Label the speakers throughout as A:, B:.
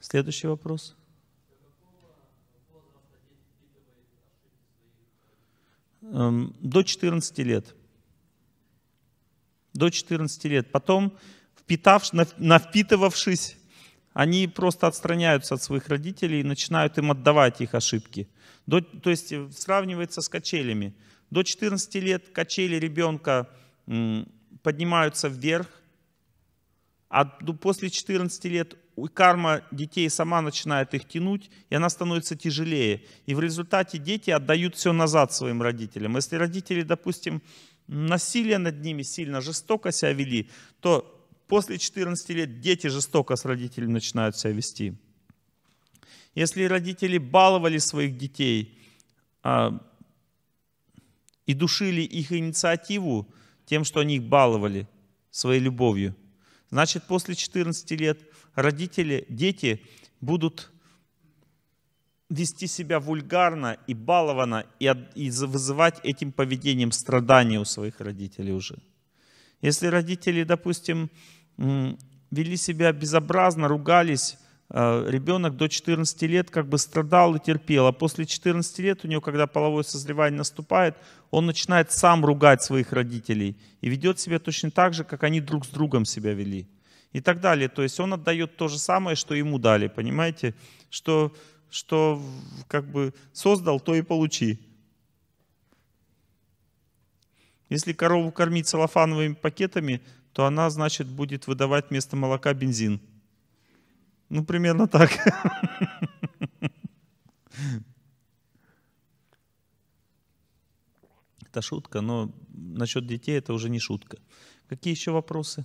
A: Следующий вопрос. Эм, до 14 лет. До 14 лет. Потом, впитав, навпитывавшись, они просто отстраняются от своих родителей и начинают им отдавать их ошибки. До, то есть э, сравнивается с качелями. До 14 лет качели ребенка поднимаются вверх, а после 14 лет и карма детей сама начинает их тянуть, и она становится тяжелее. И в результате дети отдают все назад своим родителям. Если родители, допустим, насилие над ними сильно, жестоко себя вели, то после 14 лет дети жестоко с родителями начинают себя вести. Если родители баловали своих детей а, и душили их инициативу тем, что они их баловали своей любовью, значит, после 14 лет родители, дети будут вести себя вульгарно и балованно и, и вызывать этим поведением страдания у своих родителей уже. Если родители, допустим, вели себя безобразно, ругались, э, ребенок до 14 лет как бы страдал и терпел, а после 14 лет у него, когда половое созревание наступает, он начинает сам ругать своих родителей и ведет себя точно так же, как они друг с другом себя вели и так далее. То есть он отдает то же самое, что ему дали, понимаете? Что, что как бы создал, то и получи. Если корову кормить целлофановыми пакетами, то она, значит, будет выдавать вместо молока бензин. Ну, примерно так. Это шутка, но насчет детей это уже не шутка. Какие еще вопросы?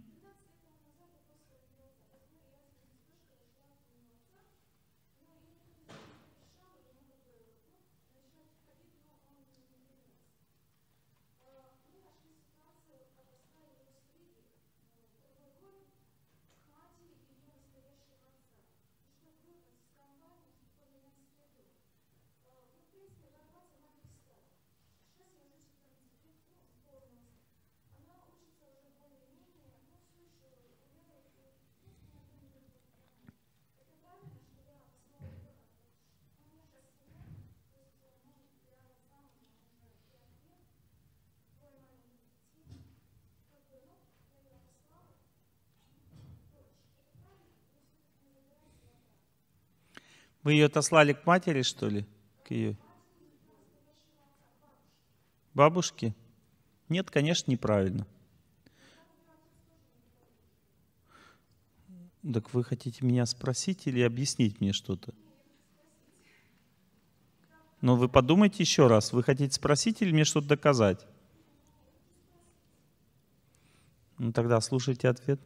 A: Вы ее отослали к матери, что ли? К ее? Бабушке? Нет, конечно, неправильно. Так вы хотите меня спросить или объяснить мне что-то? Но ну, вы подумайте еще раз, вы хотите спросить или мне что-то доказать? Ну тогда слушайте ответ.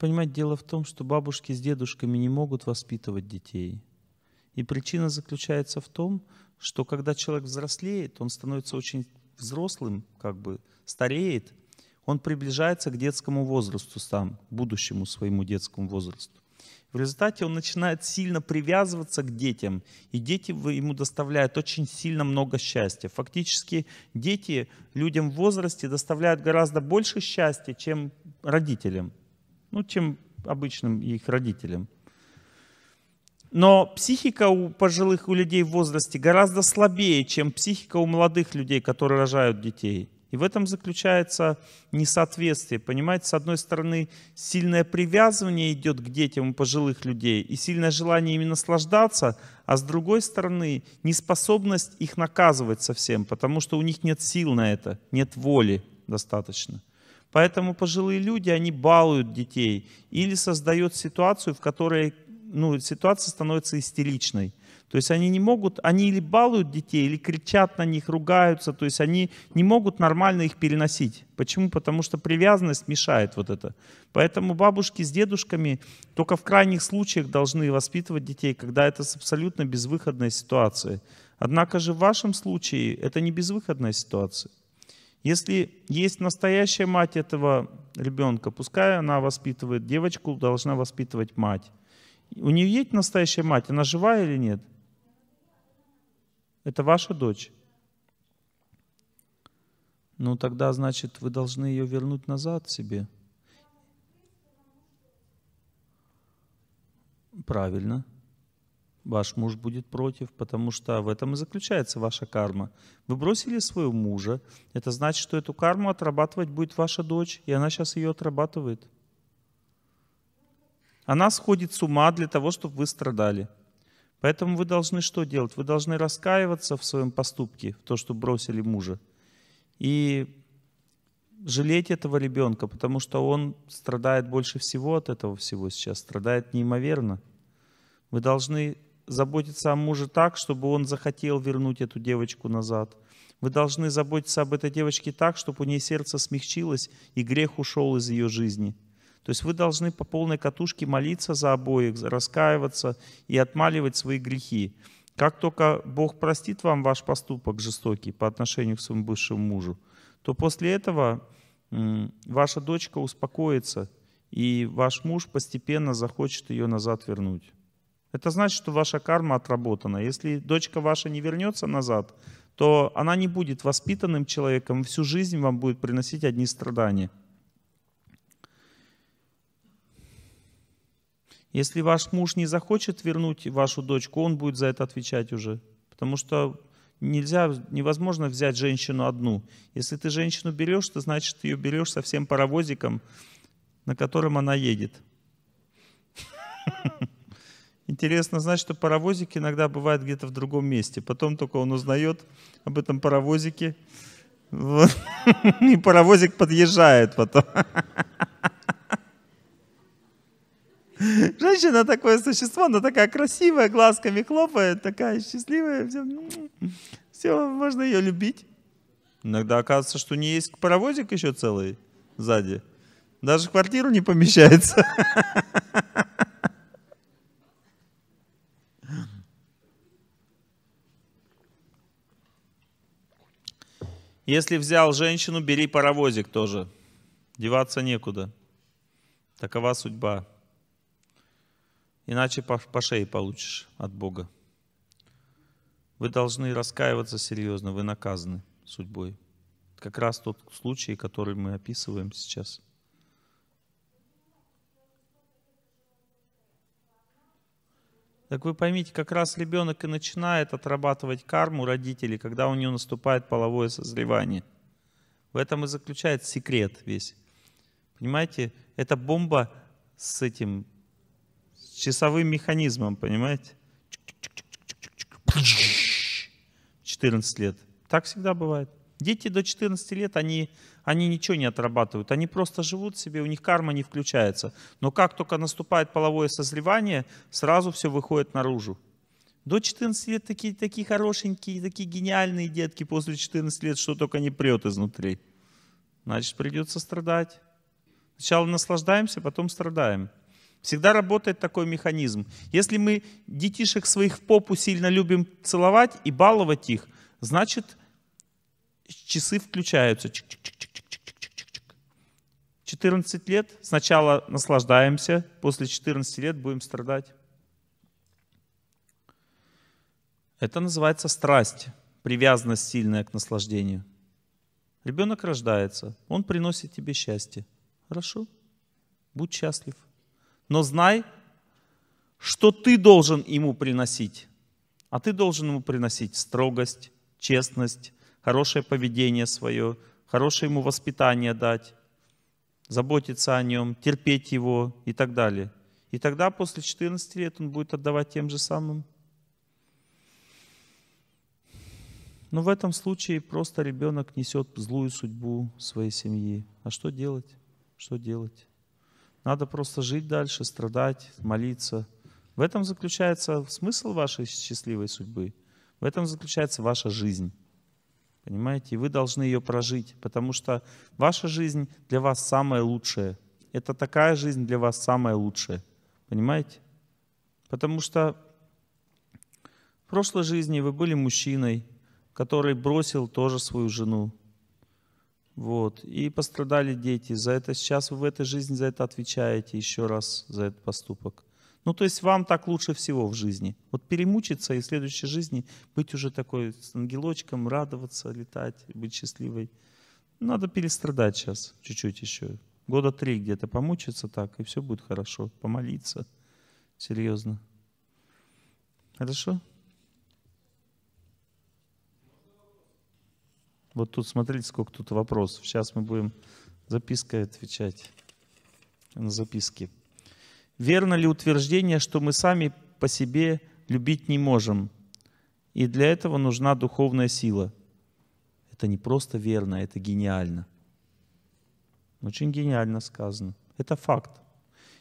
A: понимать, дело в том, что бабушки с дедушками не могут воспитывать детей. И причина заключается в том, что когда человек взрослеет, он становится очень взрослым, как бы стареет, он приближается к детскому возрасту сам, к будущему своему детскому возрасту. В результате он начинает сильно привязываться к детям, и дети ему доставляют очень сильно много счастья. Фактически дети людям в возрасте доставляют гораздо больше счастья, чем родителям ну, чем обычным их родителям. Но психика у пожилых у людей в возрасте гораздо слабее, чем психика у молодых людей, которые рожают детей. И в этом заключается несоответствие. Понимаете, с одной стороны, сильное привязывание идет к детям у пожилых людей и сильное желание ими наслаждаться, а с другой стороны, неспособность их наказывать совсем, потому что у них нет сил на это, нет воли достаточно. Поэтому пожилые люди, они балуют детей или создают ситуацию, в которой ну, ситуация становится истеричной. То есть они не могут, они или балуют детей, или кричат на них, ругаются, то есть они не могут нормально их переносить. Почему? Потому что привязанность мешает вот это. Поэтому бабушки с дедушками только в крайних случаях должны воспитывать детей, когда это абсолютно безвыходная ситуация. Однако же в вашем случае это не безвыходная ситуация. Если есть настоящая мать этого ребенка, пускай она воспитывает девочку, должна воспитывать мать. У нее есть настоящая мать, она жива или нет? Это ваша дочь. Ну тогда, значит, вы должны ее вернуть назад себе. Правильно ваш муж будет против, потому что в этом и заключается ваша карма. Вы бросили своего мужа, это значит, что эту карму отрабатывать будет ваша дочь, и она сейчас ее отрабатывает. Она сходит с ума для того, чтобы вы страдали. Поэтому вы должны что делать? Вы должны раскаиваться в своем поступке, в то, что бросили мужа. И жалеть этого ребенка, потому что он страдает больше всего от этого всего сейчас, страдает неимоверно. Вы должны заботиться о муже так, чтобы он захотел вернуть эту девочку назад. Вы должны заботиться об этой девочке так, чтобы у нее сердце смягчилось и грех ушел из ее жизни. То есть вы должны по полной катушке молиться за обоих, раскаиваться и отмаливать свои грехи. Как только Бог простит вам ваш поступок жестокий по отношению к своему бывшему мужу, то после этого ваша дочка успокоится, и ваш муж постепенно захочет ее назад вернуть. Это значит, что ваша карма отработана. Если дочка ваша не вернется назад, то она не будет воспитанным человеком, всю жизнь вам будет приносить одни страдания. Если ваш муж не захочет вернуть вашу дочку, он будет за это отвечать уже. Потому что нельзя, невозможно взять женщину одну. Если ты женщину берешь, то значит ты ее берешь со всем паровозиком, на котором она едет. Интересно знать, что паровозики иногда бывают где-то в другом месте. Потом только он узнает об этом паровозике. И паровозик подъезжает потом. Женщина такое существо, она такая красивая, глазками хлопает, такая счастливая. Все, ну, все можно ее любить. Иногда оказывается, что не есть паровозик еще целый сзади. Даже в квартиру не помещается. Если взял женщину, бери паровозик тоже. Деваться некуда. Такова судьба. Иначе по, по шее получишь от Бога. Вы должны раскаиваться серьезно, вы наказаны судьбой. Как раз тот случай, который мы описываем сейчас – Так вы поймите, как раз ребенок и начинает отрабатывать карму родителей, когда у него наступает половое созревание. В этом и заключается секрет весь. Понимаете, это бомба с этим с часовым механизмом, понимаете? 14 лет. Так всегда бывает. Дети до 14 лет, они, они ничего не отрабатывают, они просто живут себе, у них карма не включается. Но как только наступает половое созревание, сразу все выходит наружу. До 14 лет такие, такие хорошенькие, такие гениальные детки, после 14 лет что только не прет изнутри. Значит, придется страдать. Сначала наслаждаемся, потом страдаем. Всегда работает такой механизм. Если мы детишек своих в попу сильно любим целовать и баловать их, значит, часы включаются. Чик -чик -чик -чик -чик -чик -чик 14 лет сначала наслаждаемся, после 14 лет будем страдать. Это называется страсть, привязанность сильная к наслаждению. Ребенок рождается, он приносит тебе счастье. Хорошо, будь счастлив. Но знай, что ты должен ему приносить. А ты должен ему приносить строгость, честность, хорошее поведение свое, хорошее ему воспитание дать, заботиться о нем, терпеть его и так далее. И тогда после 14 лет он будет отдавать тем же самым. Но в этом случае просто ребенок несет злую судьбу своей семьи. А что делать? Что делать? Надо просто жить дальше, страдать, молиться. В этом заключается смысл вашей счастливой судьбы. В этом заключается ваша жизнь. Понимаете? И вы должны ее прожить, потому что ваша жизнь для вас самая лучшая. Это такая жизнь для вас самая лучшая. Понимаете? Потому что в прошлой жизни вы были мужчиной, который бросил тоже свою жену. Вот. И пострадали дети. За это сейчас вы в этой жизни за это отвечаете еще раз, за этот поступок. Ну, то есть вам так лучше всего в жизни. Вот перемучиться и в следующей жизни быть уже такой с ангелочком, радоваться, летать, быть счастливой. Надо перестрадать сейчас чуть-чуть еще. Года три где-то помучиться так, и все будет хорошо. Помолиться. Серьезно. Хорошо? Вот тут смотрите, сколько тут вопросов. Сейчас мы будем запиской отвечать на записки. Верно ли утверждение, что мы сами по себе любить не можем? И для этого нужна духовная сила. Это не просто верно, это гениально. Очень гениально сказано. Это факт.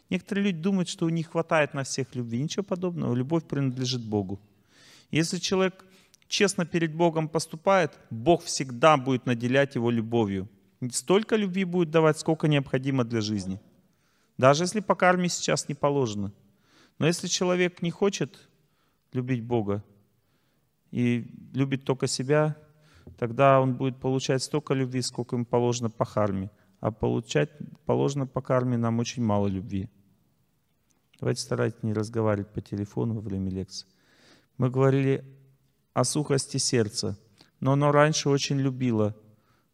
A: Некоторые люди думают, что у них хватает на всех любви. Ничего подобного. Любовь принадлежит Богу. Если человек честно перед Богом поступает, Бог всегда будет наделять его любовью. Столько любви будет давать, сколько необходимо для жизни. Даже если по карме сейчас не положено. Но если человек не хочет любить Бога и любит только себя, тогда он будет получать столько любви, сколько ему положено по карме. А получать положено по карме нам очень мало любви. Давайте старайтесь не разговаривать по телефону во время лекции. Мы говорили о сухости сердца, но оно раньше очень любило,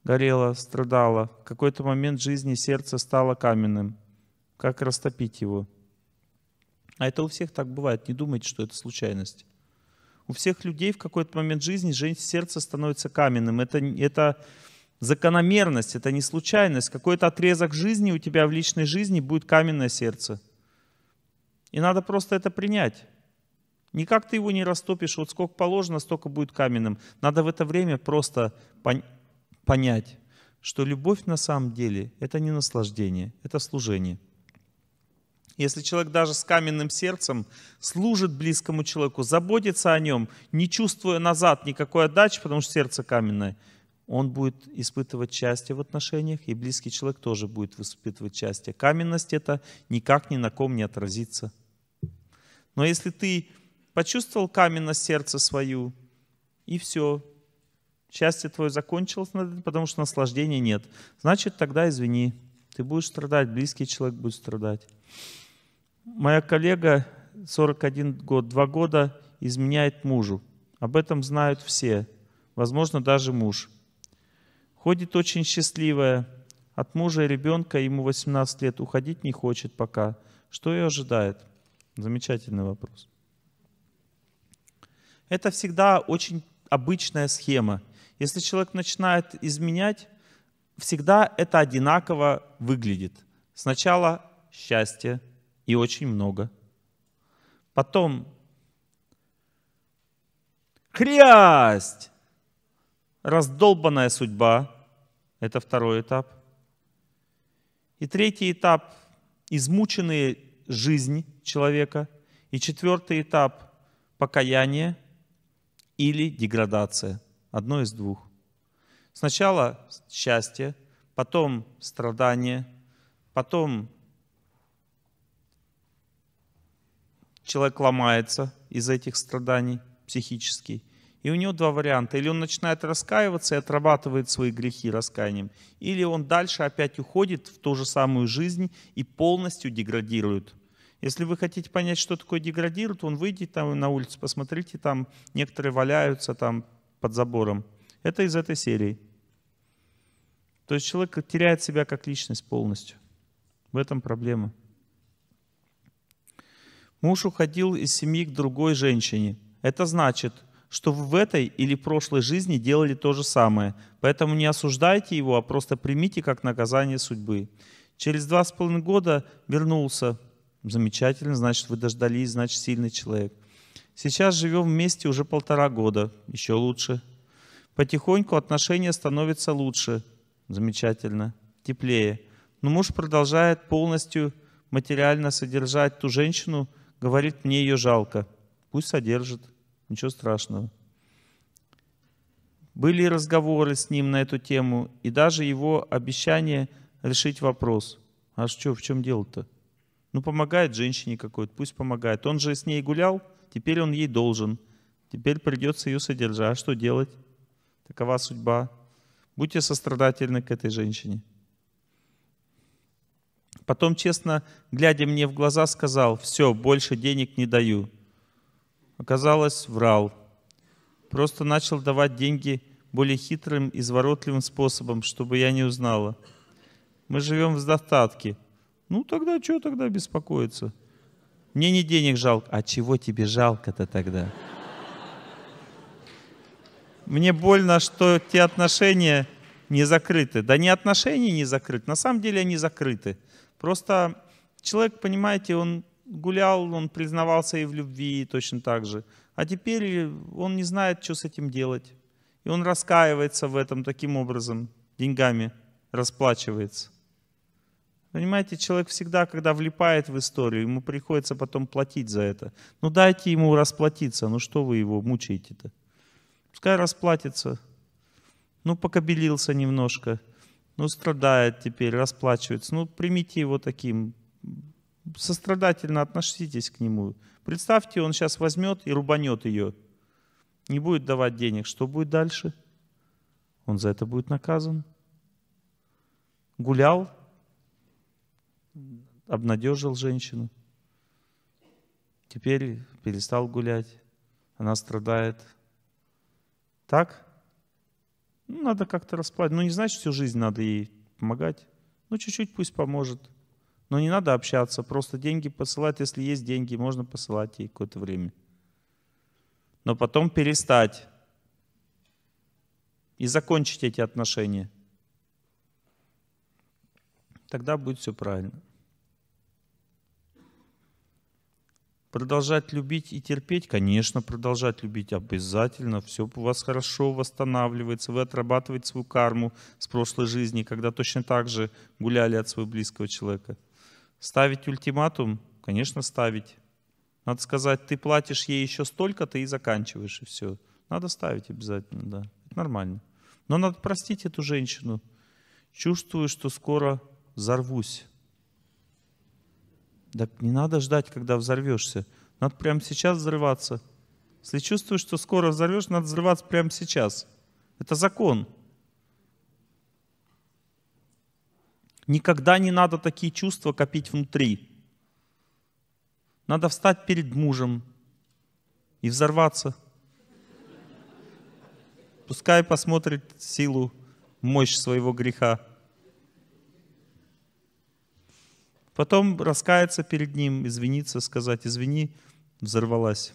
A: горело, страдало. В какой-то момент жизни сердце стало каменным – как растопить его. А это у всех так бывает, не думайте, что это случайность. У всех людей в какой-то момент жизни сердце становится каменным. Это, это закономерность, это не случайность. Какой-то отрезок жизни у тебя в личной жизни будет каменное сердце. И надо просто это принять. Никак ты его не растопишь, вот сколько положено, столько будет каменным. Надо в это время просто понять, что любовь на самом деле это не наслаждение, это служение. Если человек даже с каменным сердцем служит близкому человеку, заботится о нем, не чувствуя назад никакой отдачи, потому что сердце каменное, он будет испытывать счастье в отношениях, и близкий человек тоже будет испытывать счастье. Каменность это никак ни на ком не отразится. Но если ты почувствовал каменность сердца свою, и все, счастье твое закончилось, потому что наслаждения нет, значит тогда извини, ты будешь страдать, близкий человек будет страдать. Моя коллега 41 год, 2 года изменяет мужу. Об этом знают все, возможно, даже муж. Ходит очень счастливая. От мужа и ребенка ему 18 лет уходить не хочет пока. Что ее ожидает? Замечательный вопрос. Это всегда очень обычная схема. Если человек начинает изменять, всегда это одинаково выглядит. Сначала счастье, и очень много. Потом хрясть, раздолбанная судьба, это второй этап. И третий этап – измученные жизнь человека. И четвертый этап – покаяние или деградация. Одно из двух. Сначала счастье, потом страдание, потом человек ломается из этих страданий психически, И у него два варианта. Или он начинает раскаиваться и отрабатывает свои грехи раскаянием, или он дальше опять уходит в ту же самую жизнь и полностью деградирует. Если вы хотите понять, что такое деградирует, он выйдет там на улицу, посмотрите, там некоторые валяются там под забором. Это из этой серии. То есть человек теряет себя как личность полностью. В этом проблема. Муж уходил из семьи к другой женщине. Это значит, что вы в этой или прошлой жизни делали то же самое. Поэтому не осуждайте его, а просто примите как наказание судьбы. Через два с половиной года вернулся. Замечательно, значит, вы дождались, значит, сильный человек. Сейчас живем вместе уже полтора года, еще лучше. Потихоньку отношения становятся лучше, замечательно, теплее. Но муж продолжает полностью материально содержать ту женщину, говорит, мне ее жалко. Пусть содержит, ничего страшного. Были разговоры с ним на эту тему, и даже его обещание решить вопрос. А что, в чем дело-то? Ну, помогает женщине какой-то, пусть помогает. Он же с ней гулял, теперь он ей должен. Теперь придется ее содержать. А что делать? Такова судьба. Будьте сострадательны к этой женщине. Потом, честно, глядя мне в глаза, сказал, все, больше денег не даю. Оказалось, врал. Просто начал давать деньги более хитрым, изворотливым способом, чтобы я не узнала. Мы живем в достатке. Ну тогда что тогда беспокоиться? Мне не денег жалко. А чего тебе жалко-то тогда? Мне больно, что те отношения, не закрыты. Да не отношения не закрыты, на самом деле они закрыты. Просто человек, понимаете, он гулял, он признавался и в любви точно так же. А теперь он не знает, что с этим делать. И он раскаивается в этом таким образом, деньгами расплачивается. Понимаете, человек всегда, когда влипает в историю, ему приходится потом платить за это. Ну дайте ему расплатиться, ну что вы его мучаете-то? Пускай расплатится ну покобелился немножко, ну страдает теперь, расплачивается, ну примите его таким, сострадательно относитесь к нему. Представьте, он сейчас возьмет и рубанет ее, не будет давать денег, что будет дальше? Он за это будет наказан. Гулял, обнадежил женщину. Теперь перестал гулять. Она страдает. Так? Ну, надо как-то расплатить. Ну, не значит, всю жизнь надо ей помогать. Ну, чуть-чуть пусть поможет. Но не надо общаться, просто деньги посылать. Если есть деньги, можно посылать ей какое-то время. Но потом перестать и закончить эти отношения. Тогда будет все правильно. Продолжать любить и терпеть? Конечно, продолжать любить обязательно. Все у вас хорошо восстанавливается, вы отрабатываете свою карму с прошлой жизни, когда точно так же гуляли от своего близкого человека. Ставить ультиматум? Конечно, ставить. Надо сказать, ты платишь ей еще столько-то и заканчиваешь, и все. Надо ставить обязательно, да. Это нормально. Но надо простить эту женщину. Чувствую, что скоро взорвусь. Да не надо ждать, когда взорвешься. Надо прямо сейчас взрываться. Если чувствуешь, что скоро взорвешь, надо взрываться прямо сейчас. Это закон. Никогда не надо такие чувства копить внутри. Надо встать перед мужем и взорваться. Пускай посмотрит силу, мощь своего греха. Потом раскаяться перед ним, извиниться, сказать, извини, взорвалась.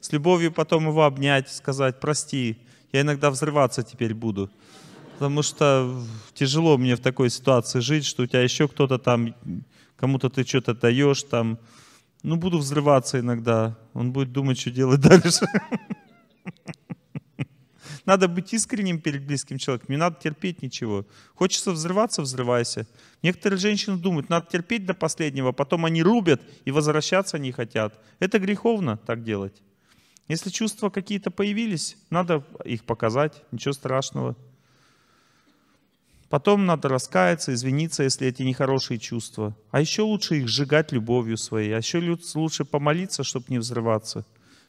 A: С любовью потом его обнять, сказать, прости, я иногда взрываться теперь буду. Потому что тяжело мне в такой ситуации жить, что у тебя еще кто-то там, кому-то ты что-то даешь там. Ну, буду взрываться иногда. Он будет думать, что делать дальше. Надо быть искренним перед близким человеком, не надо терпеть ничего. Хочется взрываться, взрывайся. Некоторые женщины думают, надо терпеть до последнего, а потом они рубят и возвращаться не хотят. Это греховно так делать. Если чувства какие-то появились, надо их показать, ничего страшного. Потом надо раскаяться, извиниться, если эти нехорошие чувства. А еще лучше их сжигать любовью своей. А еще лучше помолиться, чтобы не взрываться.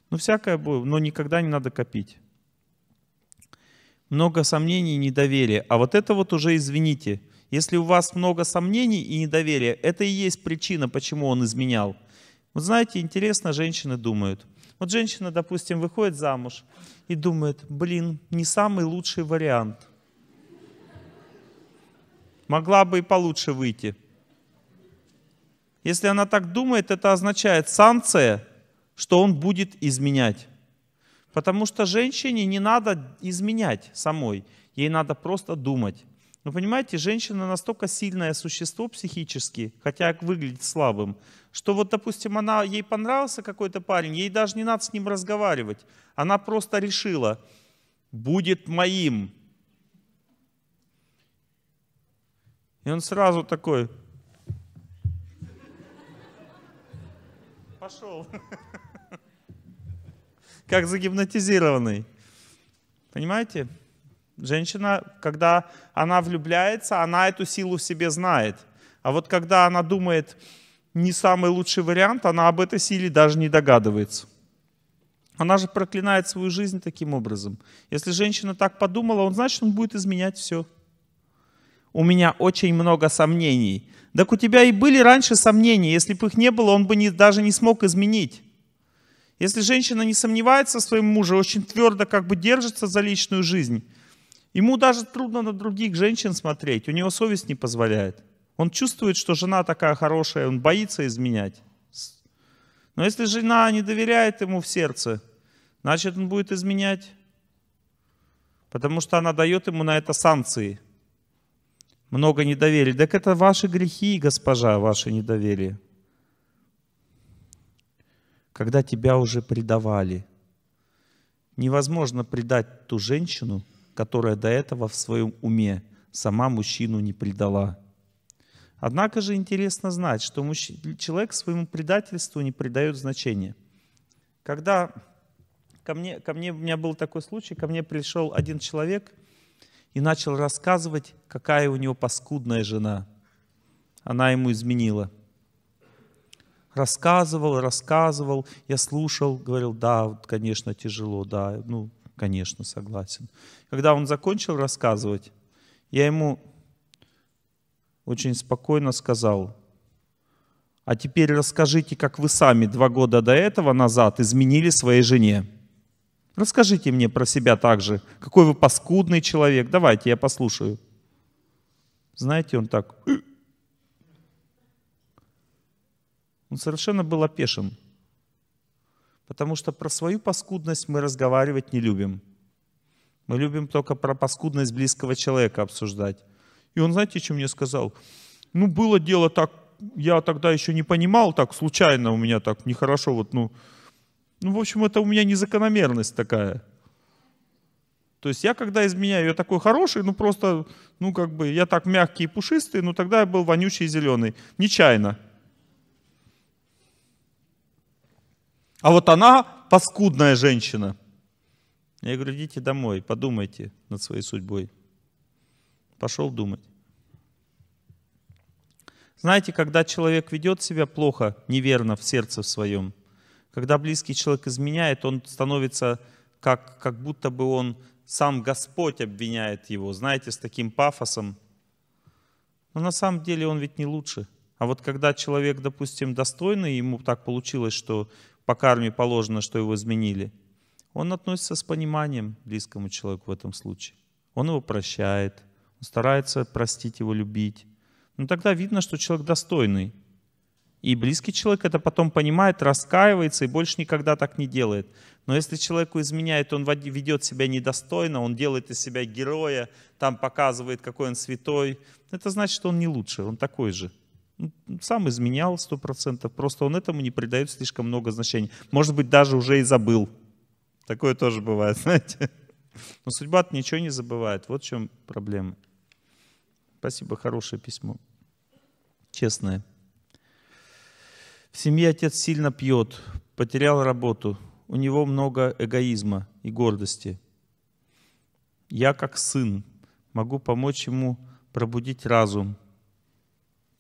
A: Ну, всякое было, но никогда не надо копить много сомнений и недоверия. А вот это вот уже, извините, если у вас много сомнений и недоверия, это и есть причина, почему он изменял. Вот знаете, интересно, женщины думают. Вот женщина, допустим, выходит замуж и думает, блин, не самый лучший вариант. Могла бы и получше выйти. Если она так думает, это означает санкция, что он будет изменять. Потому что женщине не надо изменять самой, ей надо просто думать. Но ну, понимаете, женщина настолько сильное существо психически, хотя выглядит слабым, что вот, допустим, она, ей понравился какой-то парень, ей даже не надо с ним разговаривать. Она просто решила, будет моим. И он сразу такой, пошел. как загипнотизированный. Понимаете? Женщина, когда она влюбляется, она эту силу в себе знает. А вот когда она думает, не самый лучший вариант, она об этой силе даже не догадывается. Она же проклинает свою жизнь таким образом. Если женщина так подумала, он значит, он будет изменять все. У меня очень много сомнений. Так у тебя и были раньше сомнения. Если бы их не было, он бы не, даже не смог изменить. Если женщина не сомневается в своем муже, очень твердо как бы держится за личную жизнь, ему даже трудно на других женщин смотреть, у него совесть не позволяет. Он чувствует, что жена такая хорошая, он боится изменять. Но если жена не доверяет ему в сердце, значит он будет изменять, потому что она дает ему на это санкции. Много недоверия. Так это ваши грехи, госпожа, ваше недоверие когда тебя уже предавали. Невозможно предать ту женщину, которая до этого в своем уме сама мужчину не предала. Однако же интересно знать, что человек своему предательству не придает значения. Когда ко мне, ко мне, у меня был такой случай, ко мне пришел один человек и начал рассказывать, какая у него паскудная жена. Она ему изменила – рассказывал, рассказывал, я слушал, говорил, да, конечно, тяжело, да, ну, конечно, согласен. Когда он закончил рассказывать, я ему очень спокойно сказал, а теперь расскажите, как вы сами два года до этого назад изменили своей жене. Расскажите мне про себя также, какой вы паскудный человек, давайте я послушаю. Знаете, он так Он совершенно был опешен, потому что про свою паскудность мы разговаривать не любим. Мы любим только про паскудность близкого человека обсуждать. И он, знаете, что мне сказал? Ну, было дело так, я тогда еще не понимал, так случайно у меня так нехорошо, вот, ну, ну, в общем, это у меня незакономерность такая. То есть я когда изменяю, я такой хороший, ну просто, ну как бы, я так мягкий и пушистый, но ну, тогда я был вонючий и зеленый. Нечаянно. А вот она паскудная женщина. Я говорю, идите домой, подумайте над своей судьбой. Пошел думать. Знаете, когда человек ведет себя плохо, неверно в сердце своем, когда близкий человек изменяет, он становится как, как будто бы он сам Господь обвиняет его, знаете, с таким пафосом. Но на самом деле он ведь не лучше. А вот когда человек, допустим, достойный, ему так получилось, что по карме положено, что его изменили, он относится с пониманием близкому человеку в этом случае. Он его прощает, он старается простить его, любить. Но тогда видно, что человек достойный. И близкий человек это потом понимает, раскаивается и больше никогда так не делает. Но если человеку изменяет, он ведет себя недостойно, он делает из себя героя, там показывает, какой он святой, это значит, что он не лучше, он такой же сам изменял 100%, просто он этому не придает слишком много значения. Может быть, даже уже и забыл. Такое тоже бывает, знаете. Но судьба ничего не забывает. Вот в чем проблема. Спасибо, хорошее письмо. Честное. В семье отец сильно пьет, потерял работу. У него много эгоизма и гордости. Я, как сын, могу помочь ему пробудить разум –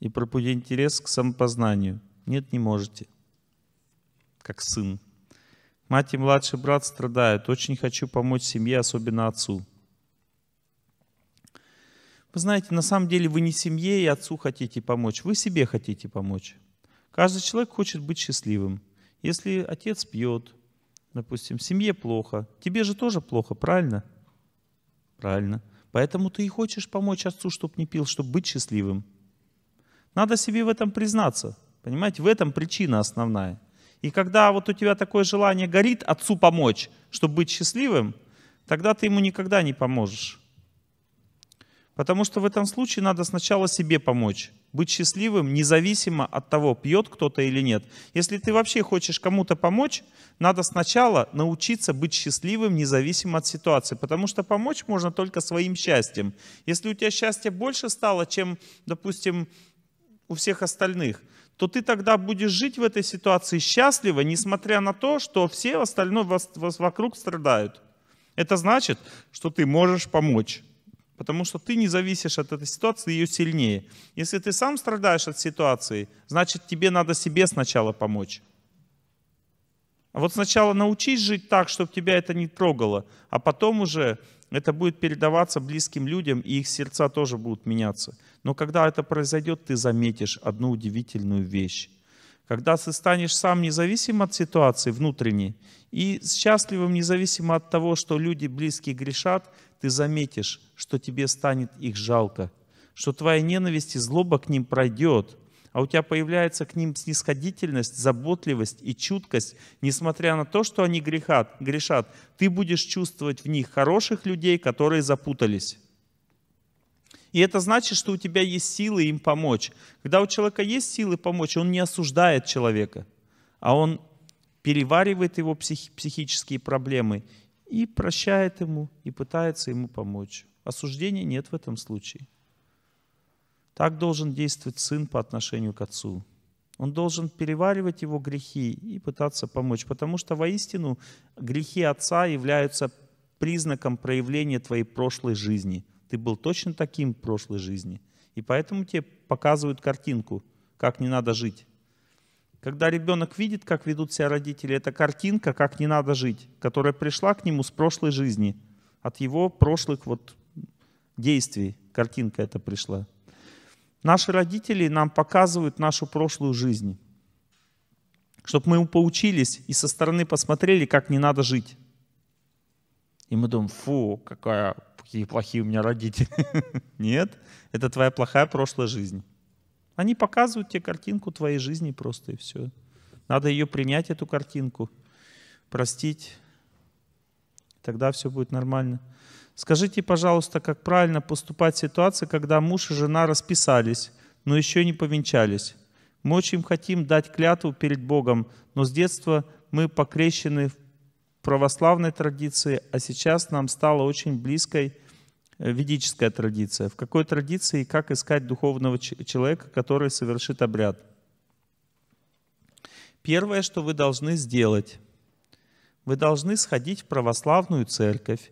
A: и пропуди интерес к самопознанию. Нет, не можете. Как сын. Мать и младший брат страдают. Очень хочу помочь семье, особенно отцу. Вы знаете, на самом деле вы не семье и отцу хотите помочь, вы себе хотите помочь. Каждый человек хочет быть счастливым. Если отец пьет, допустим, семье плохо, тебе же тоже плохо, правильно? Правильно. Поэтому ты и хочешь помочь отцу, чтобы не пил, чтобы быть счастливым. Надо себе в этом признаться. Понимаете, в этом причина основная. И когда вот у тебя такое желание горит отцу помочь, чтобы быть счастливым, тогда ты ему никогда не поможешь. Потому что в этом случае надо сначала себе помочь, быть счастливым, независимо от того, пьет кто-то или нет. Если ты вообще хочешь кому-то помочь, надо сначала научиться быть счастливым, независимо от ситуации. Потому что помочь можно только своим счастьем. Если у тебя счастье больше стало, чем, допустим, у всех остальных, то ты тогда будешь жить в этой ситуации счастливо, несмотря на то, что все остальные вокруг страдают. Это значит, что ты можешь помочь. Потому что ты не зависишь от этой ситуации, ее сильнее. Если ты сам страдаешь от ситуации, значит тебе надо себе сначала помочь. Вот сначала научись жить так, чтобы тебя это не трогало, а потом уже это будет передаваться близким людям, и их сердца тоже будут меняться. Но когда это произойдет, ты заметишь одну удивительную вещь. Когда ты станешь сам независим от ситуации внутренней и счастливым независимо от того, что люди близкие грешат, ты заметишь, что тебе станет их жалко, что твоя ненависть и злоба к ним пройдет – а у тебя появляется к ним снисходительность, заботливость и чуткость, несмотря на то, что они грехат, грешат, ты будешь чувствовать в них хороших людей, которые запутались. И это значит, что у тебя есть силы им помочь. Когда у человека есть силы помочь, он не осуждает человека, а он переваривает его психи- психические проблемы и прощает ему, и пытается ему помочь. Осуждения нет в этом случае. Так должен действовать сын по отношению к отцу. Он должен переваривать его грехи и пытаться помочь, потому что воистину грехи отца являются признаком проявления твоей прошлой жизни. Ты был точно таким в прошлой жизни. И поэтому тебе показывают картинку, как не надо жить. Когда ребенок видит, как ведут себя родители, это картинка, как не надо жить, которая пришла к нему с прошлой жизни, от его прошлых вот действий картинка эта пришла. Наши родители нам показывают нашу прошлую жизнь, чтобы мы поучились и со стороны посмотрели, как не надо жить. И мы думаем, фу, какая, какие плохие у меня родители. Нет, это твоя плохая прошлая жизнь. Они показывают тебе картинку твоей жизни просто и все. Надо ее принять, эту картинку, простить. Тогда все будет нормально. Скажите, пожалуйста, как правильно поступать в ситуации, когда муж и жена расписались, но еще не повенчались? Мы очень хотим дать клятву перед Богом, но с детства мы покрещены в православной традиции, а сейчас нам стала очень близкой э, ведическая традиция. В какой традиции и как искать духовного человека, который совершит обряд? Первое, что вы должны сделать, вы должны сходить в православную церковь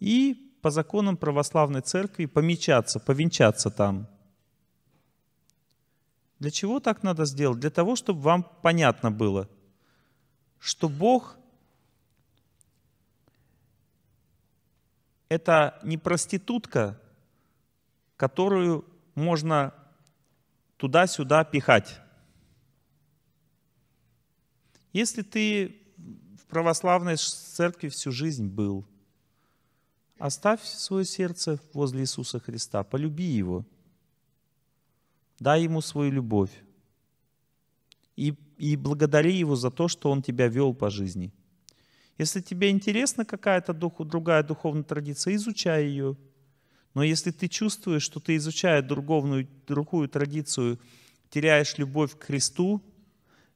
A: и по законам православной церкви помечаться, повенчаться там. Для чего так надо сделать? Для того, чтобы вам понятно было, что Бог — это не проститутка, которую можно туда-сюда пихать. Если ты в православной церкви всю жизнь был, Оставь свое сердце возле Иисуса Христа, полюби Его, дай Ему свою любовь и, и благодари Его за то, что Он тебя вел по жизни. Если тебе интересна какая-то духу, другая духовная традиция, изучай ее. Но если ты чувствуешь, что ты, изучая другую, другую традицию, теряешь любовь к Христу,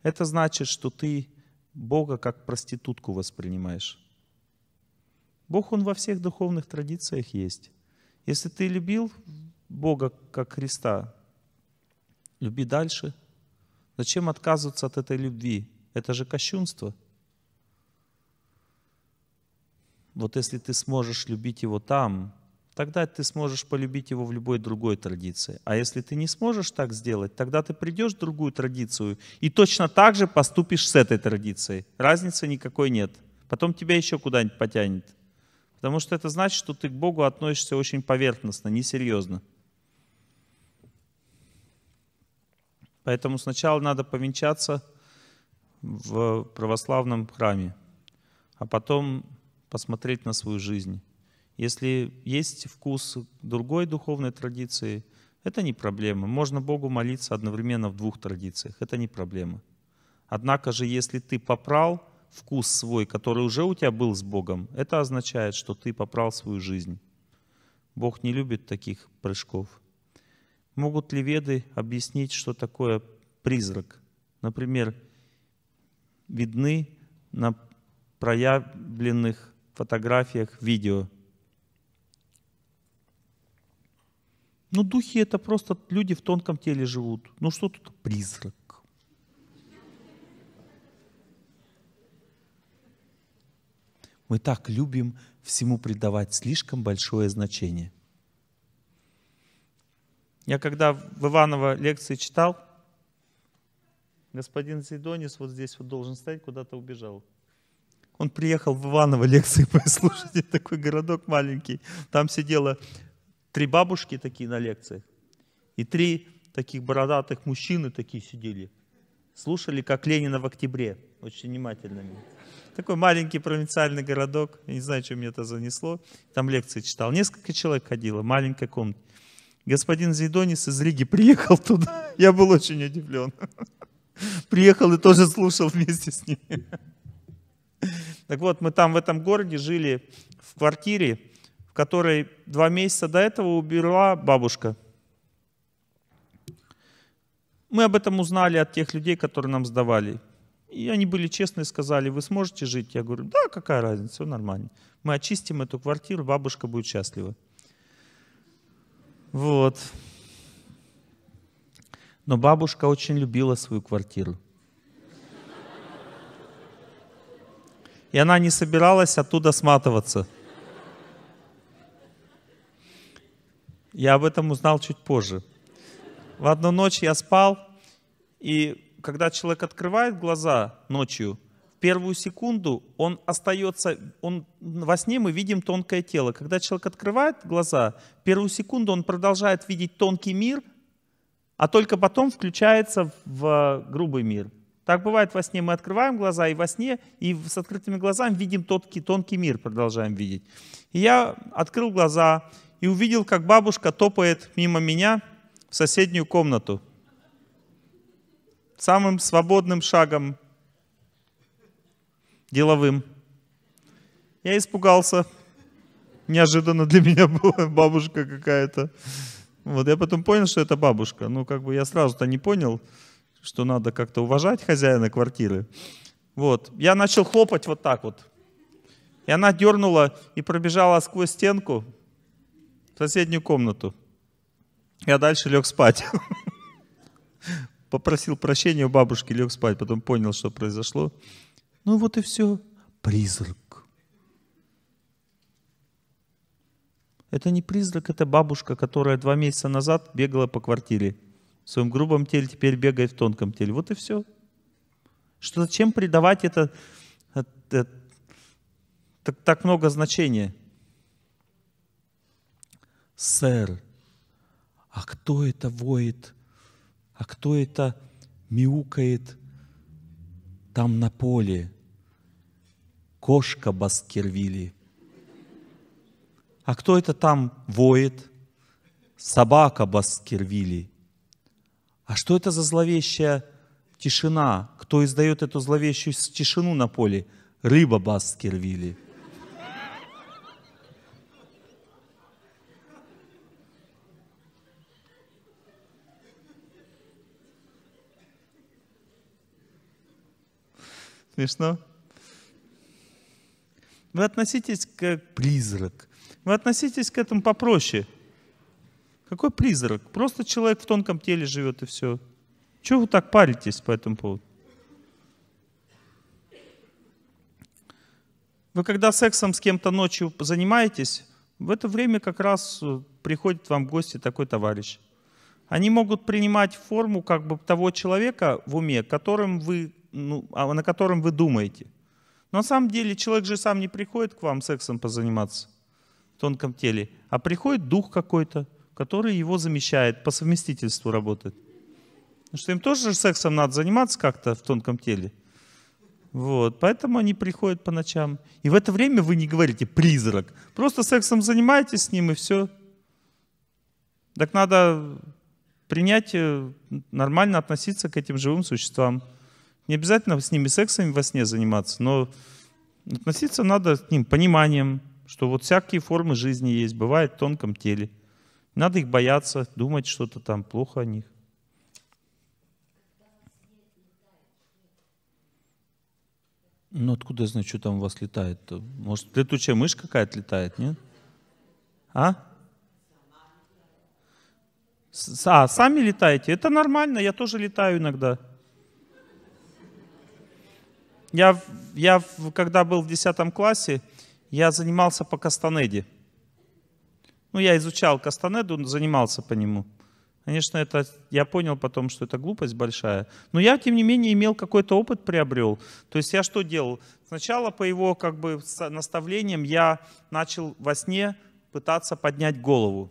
A: это значит, что ты Бога как проститутку воспринимаешь. Бог, Он во всех духовных традициях есть. Если ты любил Бога как Христа, люби дальше. Зачем отказываться от этой любви? Это же кощунство. Вот если ты сможешь любить Его там, тогда ты сможешь полюбить Его в любой другой традиции. А если ты не сможешь так сделать, тогда ты придешь в другую традицию и точно так же поступишь с этой традицией. Разницы никакой нет. Потом тебя еще куда-нибудь потянет. Потому что это значит, что ты к Богу относишься очень поверхностно, несерьезно. Поэтому сначала надо повенчаться в православном храме, а потом посмотреть на свою жизнь. Если есть вкус другой духовной традиции, это не проблема. Можно Богу молиться одновременно в двух традициях. Это не проблема. Однако же, если ты попрал вкус свой, который уже у тебя был с Богом, это означает, что ты попрал свою жизнь. Бог не любит таких прыжков. Могут ли веды объяснить, что такое призрак? Например, видны на проявленных фотографиях, видео. Ну, духи — это просто люди в тонком теле живут. Ну, что тут призрак?
B: Мы так любим всему придавать слишком большое значение.
A: Я когда в Иваново лекции читал, господин Зидонис вот здесь вот должен стоять, куда-то убежал. Он приехал в Иваново лекции послушать, такой городок маленький. Там сидело три бабушки такие на лекциях, и три таких бородатых мужчины такие сидели – слушали, как Ленина в октябре, очень внимательными. Такой маленький провинциальный городок, я не знаю, что меня это занесло. Там лекции читал. Несколько человек ходило, маленькая комната. Господин Зидонис из Риги приехал туда. Я был очень удивлен. Приехал и тоже слушал вместе с ним. Так вот, мы там в этом городе жили в квартире, в которой два месяца до этого убирала бабушка – мы об этом узнали от тех людей, которые нам сдавали. И они были честны и сказали, вы сможете жить? Я говорю, да, какая разница, все нормально. Мы очистим эту квартиру, бабушка будет счастлива. Вот. Но бабушка очень любила свою квартиру. И она не собиралась оттуда сматываться. Я об этом узнал чуть позже. В одну ночь я спал, и когда человек открывает глаза ночью, в первую секунду он остается, он, во сне мы видим тонкое тело. Когда человек открывает глаза, в первую секунду он продолжает видеть тонкий мир, а только потом включается в э, грубый мир. Так бывает во сне, мы открываем глаза и во сне, и с открытыми глазами видим тонкий, тонкий мир, продолжаем видеть. И я открыл глаза и увидел, как бабушка топает мимо меня – в соседнюю комнату. Самым свободным шагом, деловым. Я испугался. Неожиданно для меня была бабушка какая-то. Вот я потом понял, что это бабушка. Ну, как бы я сразу-то не понял, что надо как-то уважать хозяина квартиры. Вот. Я начал хлопать вот так вот. И она дернула и пробежала сквозь стенку в соседнюю комнату. Я дальше лег спать. Попросил прощения у бабушки, лег спать, потом понял, что произошло.
B: Ну вот и все.
A: Призрак. Это не призрак, это бабушка, которая два месяца назад бегала по квартире. В своем грубом теле теперь бегает в тонком теле. Вот и все. Что зачем придавать это, это, это так, так много значения?
B: Сэр, а кто это воет? А кто это мяукает там
A: на поле? Кошка Баскервили. А кто это там воет? Собака Баскервили. А что это за зловещая тишина? Кто издает эту зловещую тишину на поле? Рыба Баскервили. Смешно? Вы относитесь как призрак. Вы относитесь к этому попроще. Какой призрак? Просто человек в тонком теле живет и все. Чего вы так паритесь по этому поводу? Вы когда сексом с кем-то ночью занимаетесь, в это время как раз э, приходит вам в гости такой товарищ. Они могут принимать форму как бы того человека в уме, которым вы ну, а на котором вы думаете. Но на самом деле человек же сам не приходит к вам сексом позаниматься в тонком теле, а приходит дух какой-то, который его замещает, по совместительству работает. Потому что им тоже сексом надо заниматься как-то в тонком теле. Вот, поэтому они приходят по ночам. И в это время вы не говорите «призрак». Просто сексом занимаетесь с ним, и все. Так надо принять, э, нормально относиться к этим живым существам. Не обязательно с ними сексом во сне заниматься, но относиться надо к ним пониманием, что вот всякие формы жизни есть, бывает в тонком теле. Надо их бояться, думать что-то там плохо о них. Ну откуда я знаю, что там у вас летает? -то? Может, летучая мышь какая-то летает, нет? А? А, сами летаете? Это нормально, я тоже летаю иногда я, я, когда был в 10 классе, я занимался по Кастанеде. Ну, я изучал Кастанеду, занимался по нему. Конечно, это я понял потом, что это глупость большая. Но я, тем не менее, имел какой-то опыт, приобрел. То есть я что делал? Сначала по его как бы наставлениям я начал во сне пытаться поднять голову.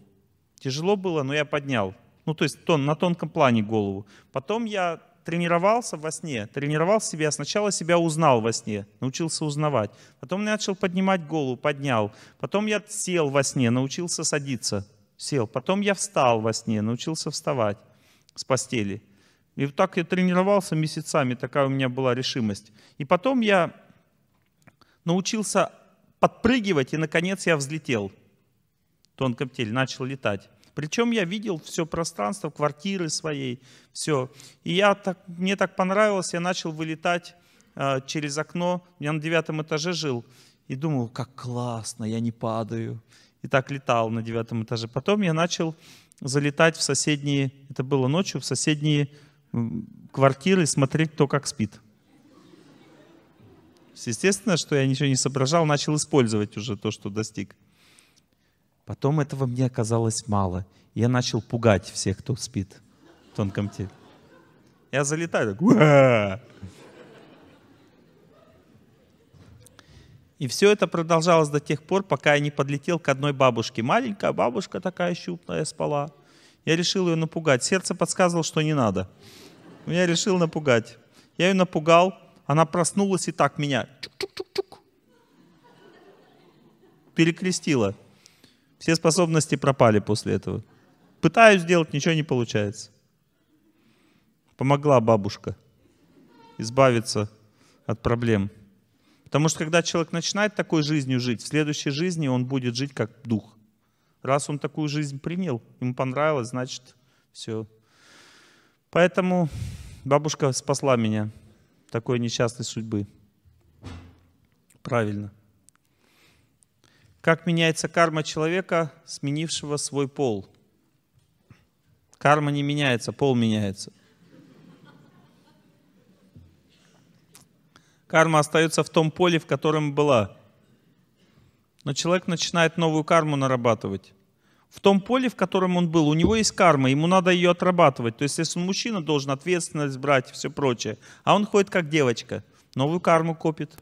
A: Тяжело было, но я поднял. Ну, то есть тон, на тонком плане голову. Потом я тренировался во сне, тренировал себя, сначала себя узнал во сне, научился узнавать. Потом начал поднимать голову, поднял. Потом я сел во сне, научился садиться, сел. Потом я встал во сне, научился вставать с постели. И вот так я тренировался месяцами, такая у меня была решимость. И потом я научился подпрыгивать, и наконец я взлетел в тонком начал летать. Причем я видел все пространство, квартиры своей, все. И я так, мне так понравилось, я начал вылетать э, через окно. Я на девятом этаже жил и думал, как классно, я не падаю. И так летал на девятом этаже. Потом я начал залетать в соседние, это было ночью, в соседние квартиры, смотреть, кто как спит. Естественно, что я ничего не соображал, начал использовать уже то, что достиг. Потом этого мне оказалось мало. Я начал пугать всех, кто спит в тонком теле. Я залетаю так. Уа! И все это продолжалось до тех пор, пока я не подлетел к одной бабушке. Маленькая бабушка такая щупная спала. Я решил ее напугать. Сердце подсказывало, что не надо. Но я решил напугать. Я ее напугал. Она проснулась и так меня чук -чук -чук перекрестила. Все способности пропали после этого. Пытаюсь сделать, ничего не получается. Помогла бабушка избавиться от проблем. Потому что когда человек начинает такой жизнью жить, в следующей жизни он будет жить как дух. Раз он такую жизнь принял, ему понравилось, значит, все. Поэтому бабушка спасла меня такой несчастной судьбы. Правильно. Как меняется карма человека, сменившего свой пол? Карма не меняется, пол меняется. Карма остается в том поле, в котором была. Но человек начинает новую карму нарабатывать в том поле, в котором он был. У него есть карма, ему надо ее отрабатывать. То есть, если он мужчина, должен ответственность брать и все прочее. А он ходит как девочка, новую карму копит.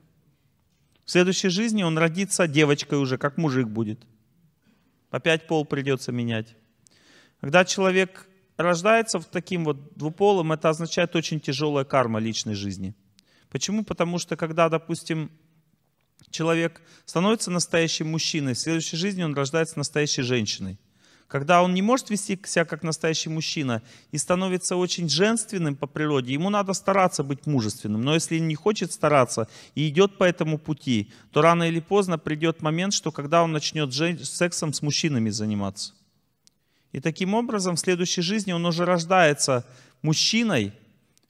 A: В следующей жизни он родится девочкой уже, как мужик будет. Опять пол придется менять. Когда человек рождается в таким вот двуполом, это означает очень тяжелая карма личной жизни. Почему? Потому что когда, допустим, человек становится настоящим мужчиной, в следующей жизни он рождается настоящей женщиной – когда он не может вести себя как настоящий мужчина и становится очень женственным по природе, ему надо стараться быть мужественным. Но если не хочет стараться и идет по этому пути, то рано или поздно придет момент, что когда он начнет сексом с мужчинами заниматься. И таким образом в следующей жизни он уже рождается мужчиной,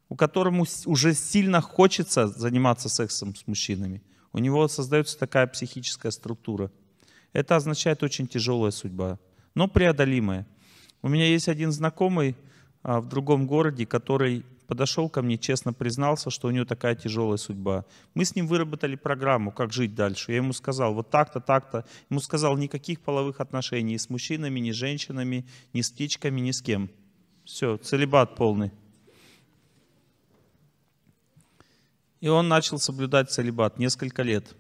A: у которому уже сильно хочется заниматься сексом с мужчинами. У него создается такая психическая структура. Это означает очень тяжелая судьба но преодолимое. У меня есть один знакомый а, в другом городе, который подошел ко мне, честно признался, что у него такая тяжелая судьба. Мы с ним выработали программу, как жить дальше. Я ему сказал, вот так-то, так-то. Ему сказал, никаких половых отношений ни с мужчинами, ни с женщинами, ни с птичками, ни с кем. Все, целебат полный. И он начал соблюдать целебат несколько лет.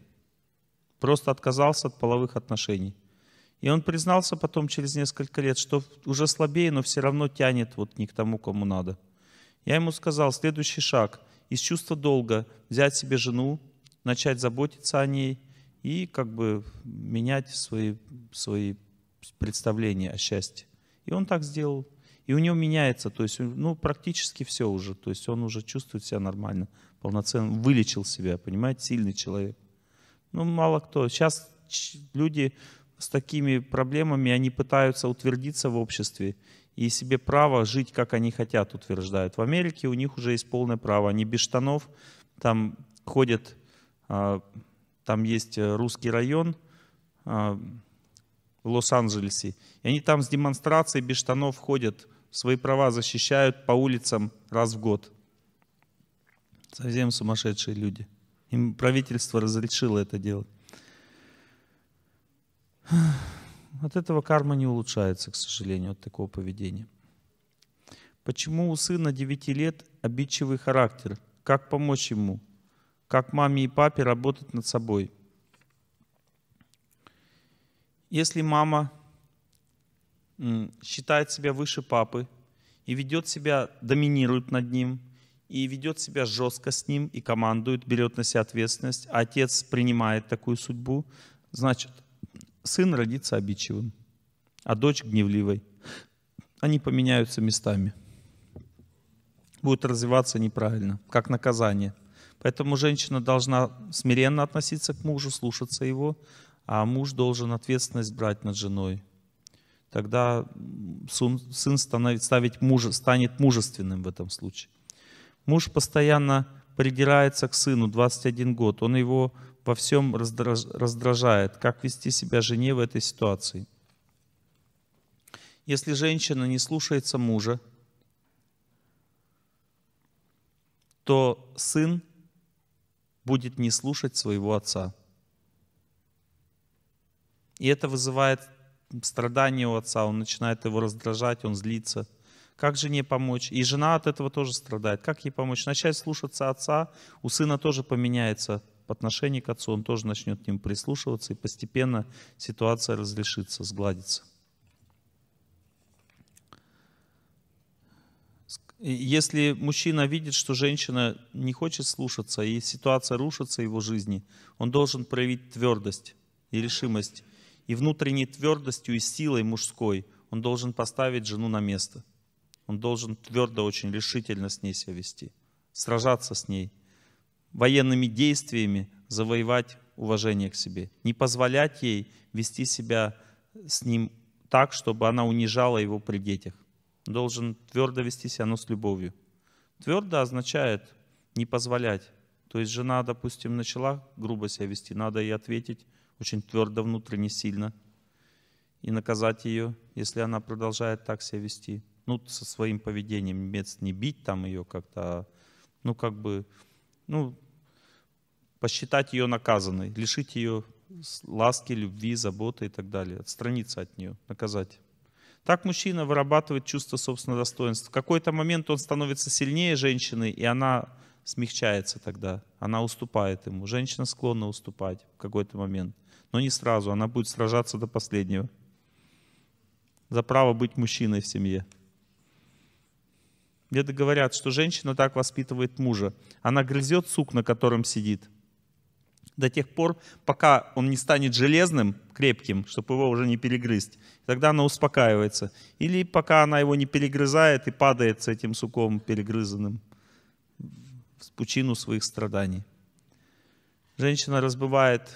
A: Просто отказался от половых отношений. И он признался потом через несколько лет, что уже слабее, но все равно тянет вот не к тому, кому надо. Я ему сказал, следующий шаг – из чувства долга взять себе жену, начать заботиться о ней и как бы менять свои, свои представления о счастье. И он так сделал. И у него меняется, то есть, ну, практически все уже. То есть он уже чувствует себя нормально, полноценно, вылечил себя, понимаете, сильный человек. Ну, мало кто. Сейчас люди с такими проблемами, они пытаются утвердиться в обществе и себе право жить, как они хотят, утверждают. В Америке у них уже есть полное право. Они без штанов там ходят, а, там есть э, русский район а, в Лос-Анджелесе. И они там с демонстрацией без штанов ходят, свои права защищают по улицам раз в год. Совсем сумасшедшие люди. Им правительство разрешило это делать. От этого карма не улучшается, к сожалению, от такого поведения. Почему у сына 9 лет обидчивый характер? Как помочь ему? Как маме и папе работать над собой? Если мама считает себя выше папы и ведет себя, доминирует над ним, и ведет себя жестко с ним, и командует, берет на себя ответственность, а отец принимает такую судьбу, значит, Сын родится обидчивым, а дочь гневливой. Они поменяются местами. Будут развиваться неправильно, как наказание. Поэтому женщина должна смиренно относиться к мужу, слушаться его, а муж должен ответственность брать над женой. Тогда сын становит, ставить мужа, станет мужественным в этом случае. Муж постоянно придирается к сыну, 21 год. Он его во всем раздражает, как вести себя жене в этой ситуации. Если женщина не слушается мужа, то сын будет не слушать своего отца. И это вызывает страдания у отца, он начинает его раздражать, он злится. Как жене помочь? И жена от этого тоже страдает. Как ей помочь? Начать слушаться отца, у сына тоже поменяется в отношении к отцу, он тоже начнет к ним прислушиваться, и постепенно ситуация разрешится, сгладится. Если мужчина видит, что женщина не хочет слушаться, и ситуация рушится в его жизни, он должен проявить твердость и решимость. И внутренней твердостью и силой мужской он должен поставить жену на место. Он должен твердо, очень решительно с ней себя вести, сражаться с ней – военными действиями завоевать уважение к себе, не позволять ей вести себя с ним так, чтобы она унижала его при детях. Должен твердо вести себя, но с любовью. Твердо означает не позволять. То есть жена, допустим, начала грубо себя вести, надо ей ответить очень твердо, внутренне, сильно и наказать ее, если она продолжает так себя вести. Ну, со своим поведением, не бить там ее как-то, а, ну, как бы ну, посчитать ее наказанной, лишить ее ласки, любви, заботы и так далее, отстраниться от нее, наказать. Так мужчина вырабатывает чувство собственного достоинства. В какой-то момент он становится сильнее женщины, и она смягчается тогда, она уступает ему. Женщина склонна уступать в какой-то момент, но не сразу, она будет сражаться до последнего за право быть мужчиной в семье. Веды говорят, что женщина так воспитывает мужа. Она грызет сук, на котором сидит, до тех пор, пока он не станет железным, крепким, чтобы его уже не перегрызть. Тогда она успокаивается. Или пока она его не перегрызает и падает с этим суком перегрызанным в пучину своих страданий. Женщина разбывает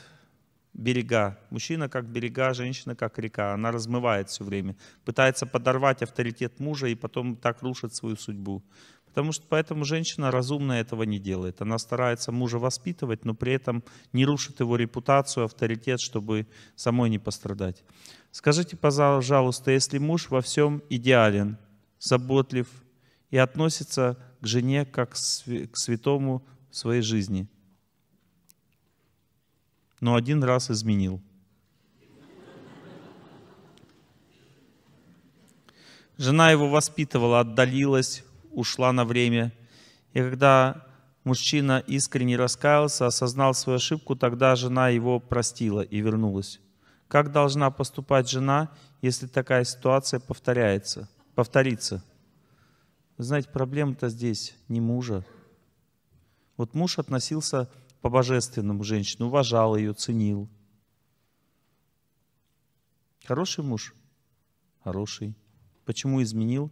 A: берега. Мужчина как берега, женщина как река. Она размывает все время. Пытается подорвать авторитет мужа и потом так рушит свою судьбу. Потому что поэтому женщина разумно этого не делает. Она старается мужа воспитывать, но при этом не рушит его репутацию, авторитет, чтобы самой не пострадать. Скажите, пожалуйста, если муж во всем идеален, заботлив и относится к жене как к святому в своей жизни – но один раз изменил. Жена его воспитывала, отдалилась, ушла на время. И когда мужчина искренне раскаялся, осознал свою ошибку, тогда жена его простила и вернулась. Как должна поступать жена, если такая ситуация повторяется, повторится? Вы знаете, проблема-то здесь не мужа. Вот муж относился по-божественному женщину, уважал ее, ценил. Хороший муж? Хороший. Почему изменил?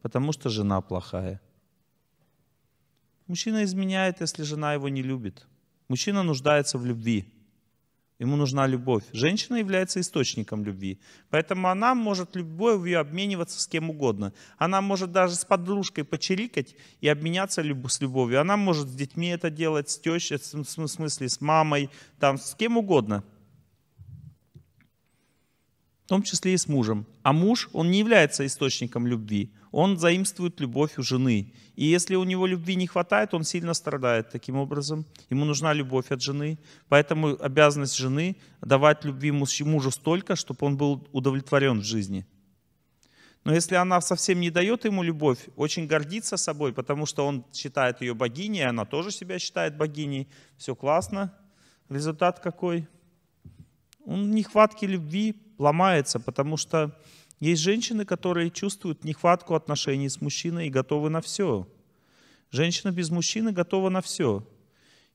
A: Потому что жена плохая. Мужчина изменяет, если жена его не любит. Мужчина нуждается в любви. Ему нужна любовь. Женщина является источником любви. Поэтому она может любовью обмениваться с кем угодно. Она может даже с подружкой почирикать и обменяться с любовью. Она может с детьми это делать, с тещей, в смысле с мамой, там, с кем угодно в том числе и с мужем. А муж, он не является источником любви, он заимствует любовь у жены. И если у него любви не хватает, он сильно страдает таким образом. Ему нужна любовь от жены, поэтому обязанность жены давать любви мужу столько, чтобы он был удовлетворен в жизни. Но если она совсем не дает ему любовь, очень гордится собой, потому что он считает ее богиней, она тоже себя считает богиней, все классно. Результат какой? Он нехватки любви ломается, потому что есть женщины, которые чувствуют нехватку отношений с мужчиной и готовы на все. Женщина без мужчины готова на все.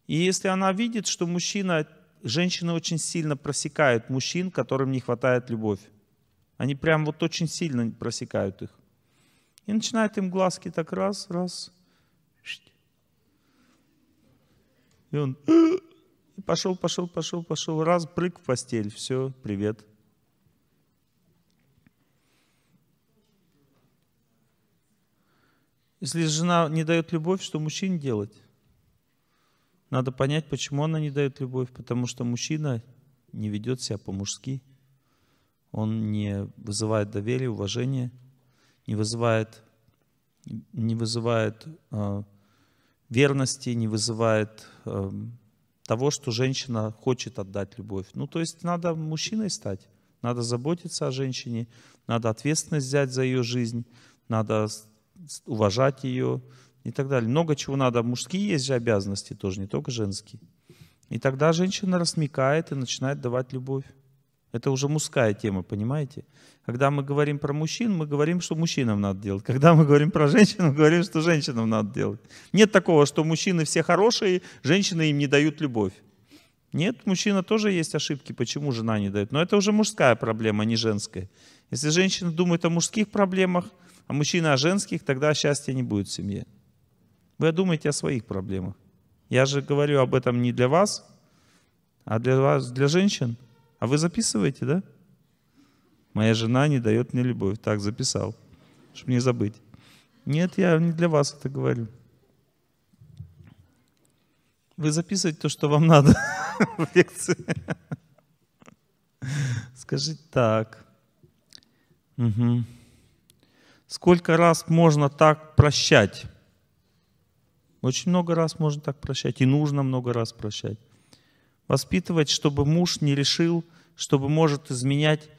A: И если она видит, что мужчина, женщины очень сильно просекают мужчин, которым не хватает любовь. Они прям вот очень сильно просекают их. И начинает им глазки так раз, раз. И он пошел, пошел, пошел, пошел, раз, прыг в постель, все, привет. Если жена не дает любовь, что мужчине делать? Надо понять, почему она не дает любовь, потому что мужчина не ведет себя по-мужски, он не вызывает доверия, уважения, не вызывает, не вызывает э, верности, не вызывает э, того, что женщина хочет отдать любовь. Ну, то есть надо мужчиной стать, надо заботиться о женщине, надо ответственность взять за ее жизнь, надо уважать ее и так далее. Много чего надо. Мужские есть же обязанности тоже, не только женские. И тогда женщина рассмекает и начинает давать любовь. Это уже мужская тема, понимаете? Когда мы говорим про мужчин, мы говорим, что мужчинам надо делать. Когда мы говорим про женщин, мы говорим, что женщинам надо делать. Нет такого, что мужчины все хорошие, женщины им не дают любовь. Нет, мужчина тоже есть ошибки, почему жена не дает. Но это уже мужская проблема, а не женская. Если женщина думает о мужских проблемах, а мужчина о женских, тогда счастья не будет в семье. Вы думаете о своих проблемах. Я же говорю об этом не для вас, а для вас, для женщин. А вы записываете, да? Моя жена не дает мне любовь. Так, записал, чтобы не забыть. Нет, я не для вас это говорю. Вы записываете то, что вам надо в лекции. Скажите так. Угу. Сколько раз можно так прощать? Очень много раз можно так прощать, и нужно много раз прощать. Воспитывать, чтобы муж не решил, чтобы может изменять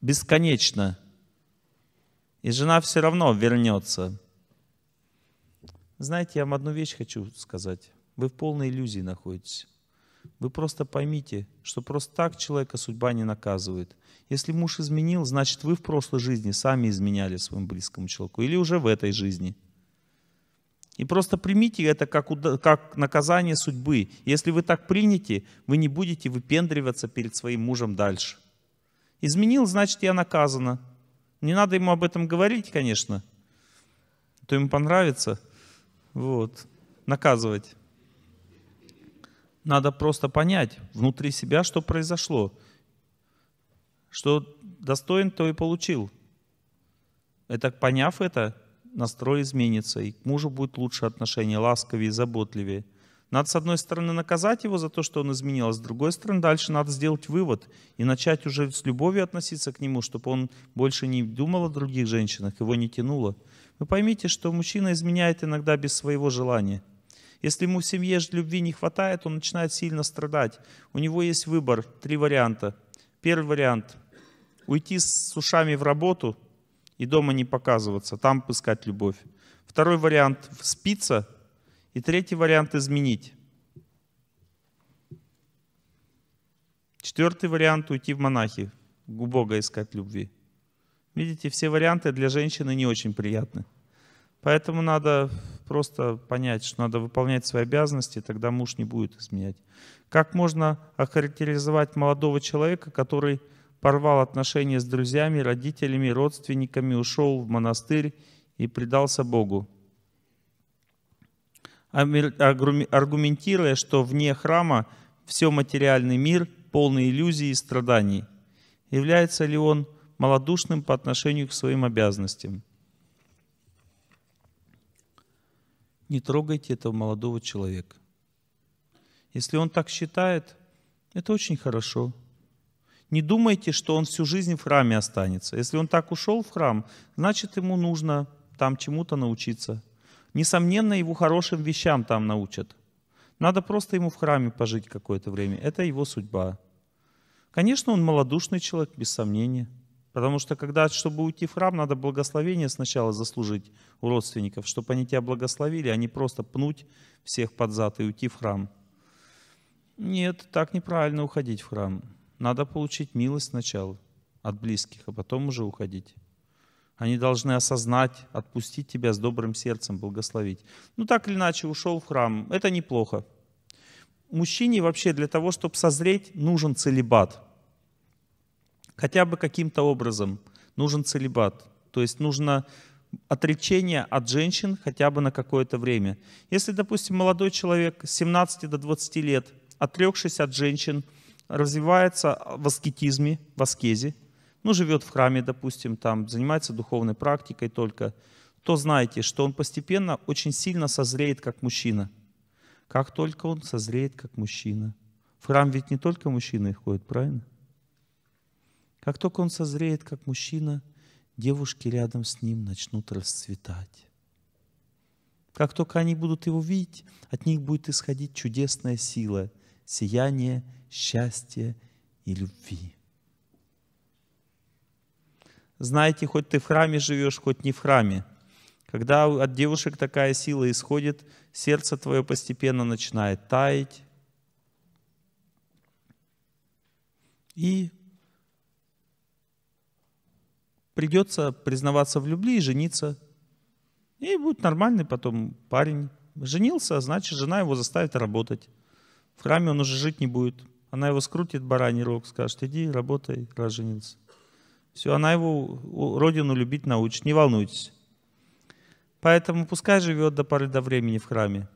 A: бесконечно. И жена все равно вернется. Знаете, я вам одну вещь хочу сказать. Вы в полной иллюзии находитесь. Вы просто поймите, что просто так человека судьба не наказывает. Если муж изменил, значит вы в прошлой жизни сами изменяли своему близкому человеку или уже в этой жизни. И просто примите это как, как наказание судьбы. Если вы так примете, вы не будете выпендриваться перед своим мужем дальше. Изменил, значит я наказана. Не надо ему об этом говорить, конечно. то ему понравится. Вот. Наказывать. Надо просто понять внутри себя, что произошло. Что достоин, то и получил. Это поняв это, настрой изменится, и к мужу будет лучше отношение, ласковее заботливее. Надо, с одной стороны, наказать его за то, что он изменил, а с другой стороны, дальше надо сделать вывод и начать уже с любовью относиться к нему, чтобы он больше не думал о других женщинах, его не тянуло. Вы поймите, что мужчина изменяет иногда без своего желания – если ему в семье любви не хватает, он начинает сильно страдать. У него есть выбор, три варианта. Первый вариант – уйти с ушами в работу и дома не показываться, там искать любовь. Второй вариант – спиться. И третий вариант – изменить. Четвертый вариант – уйти в монахи, у Бога искать любви. Видите, все варианты для женщины не очень приятны. Поэтому надо просто понять, что надо выполнять свои обязанности, тогда муж не будет изменять. Как можно охарактеризовать молодого человека, который порвал отношения с друзьями, родителями, родственниками, ушел в монастырь и предался Богу? Аргументируя, что вне храма все материальный мир полный иллюзий и страданий. Является ли он малодушным по отношению к своим обязанностям? не трогайте этого молодого человека. Если он так считает, это очень хорошо. Не думайте, что он всю жизнь в храме останется. Если он так ушел в храм, значит ему нужно там чему-то научиться. Несомненно, его хорошим вещам там научат. Надо просто ему в храме пожить какое-то время. Это его судьба. Конечно, он малодушный человек, без сомнения. Потому что когда, чтобы уйти в храм, надо благословение сначала заслужить у родственников, чтобы они тебя благословили, а не просто пнуть всех под зад и уйти в храм. Нет, так неправильно уходить в храм. Надо получить милость сначала от близких, а потом уже уходить. Они должны осознать, отпустить тебя с добрым сердцем, благословить. Ну так или иначе, ушел в храм. Это неплохо. Мужчине вообще для того, чтобы созреть, нужен целебат – хотя бы каким-то образом нужен целебат. То есть нужно отречение от женщин хотя бы на какое-то время. Если, допустим, молодой человек с 17 до 20 лет, отрекшись от женщин, развивается в аскетизме, в аскезе, ну, живет в храме, допустим, там, занимается духовной практикой только, то знайте, что он постепенно очень сильно созреет как мужчина. Как только он созреет как мужчина. В храм ведь не только мужчины ходят, правильно? Как только он созреет, как мужчина, девушки рядом с ним начнут расцветать. Как только они будут его видеть, от них будет исходить чудесная сила, сияние, счастье
B: и любви.
A: Знаете, хоть ты в храме живешь, хоть не в храме, когда от девушек такая сила исходит, сердце твое постепенно начинает таять. И придется признаваться в любви и жениться. И будет нормальный потом парень. Женился, а значит, жена его заставит работать. В храме он уже жить не будет. Она его скрутит, бараний рог, скажет, иди, работай, раз женился. Все, она его родину любить научит, не волнуйтесь. Поэтому пускай живет до поры до времени в храме.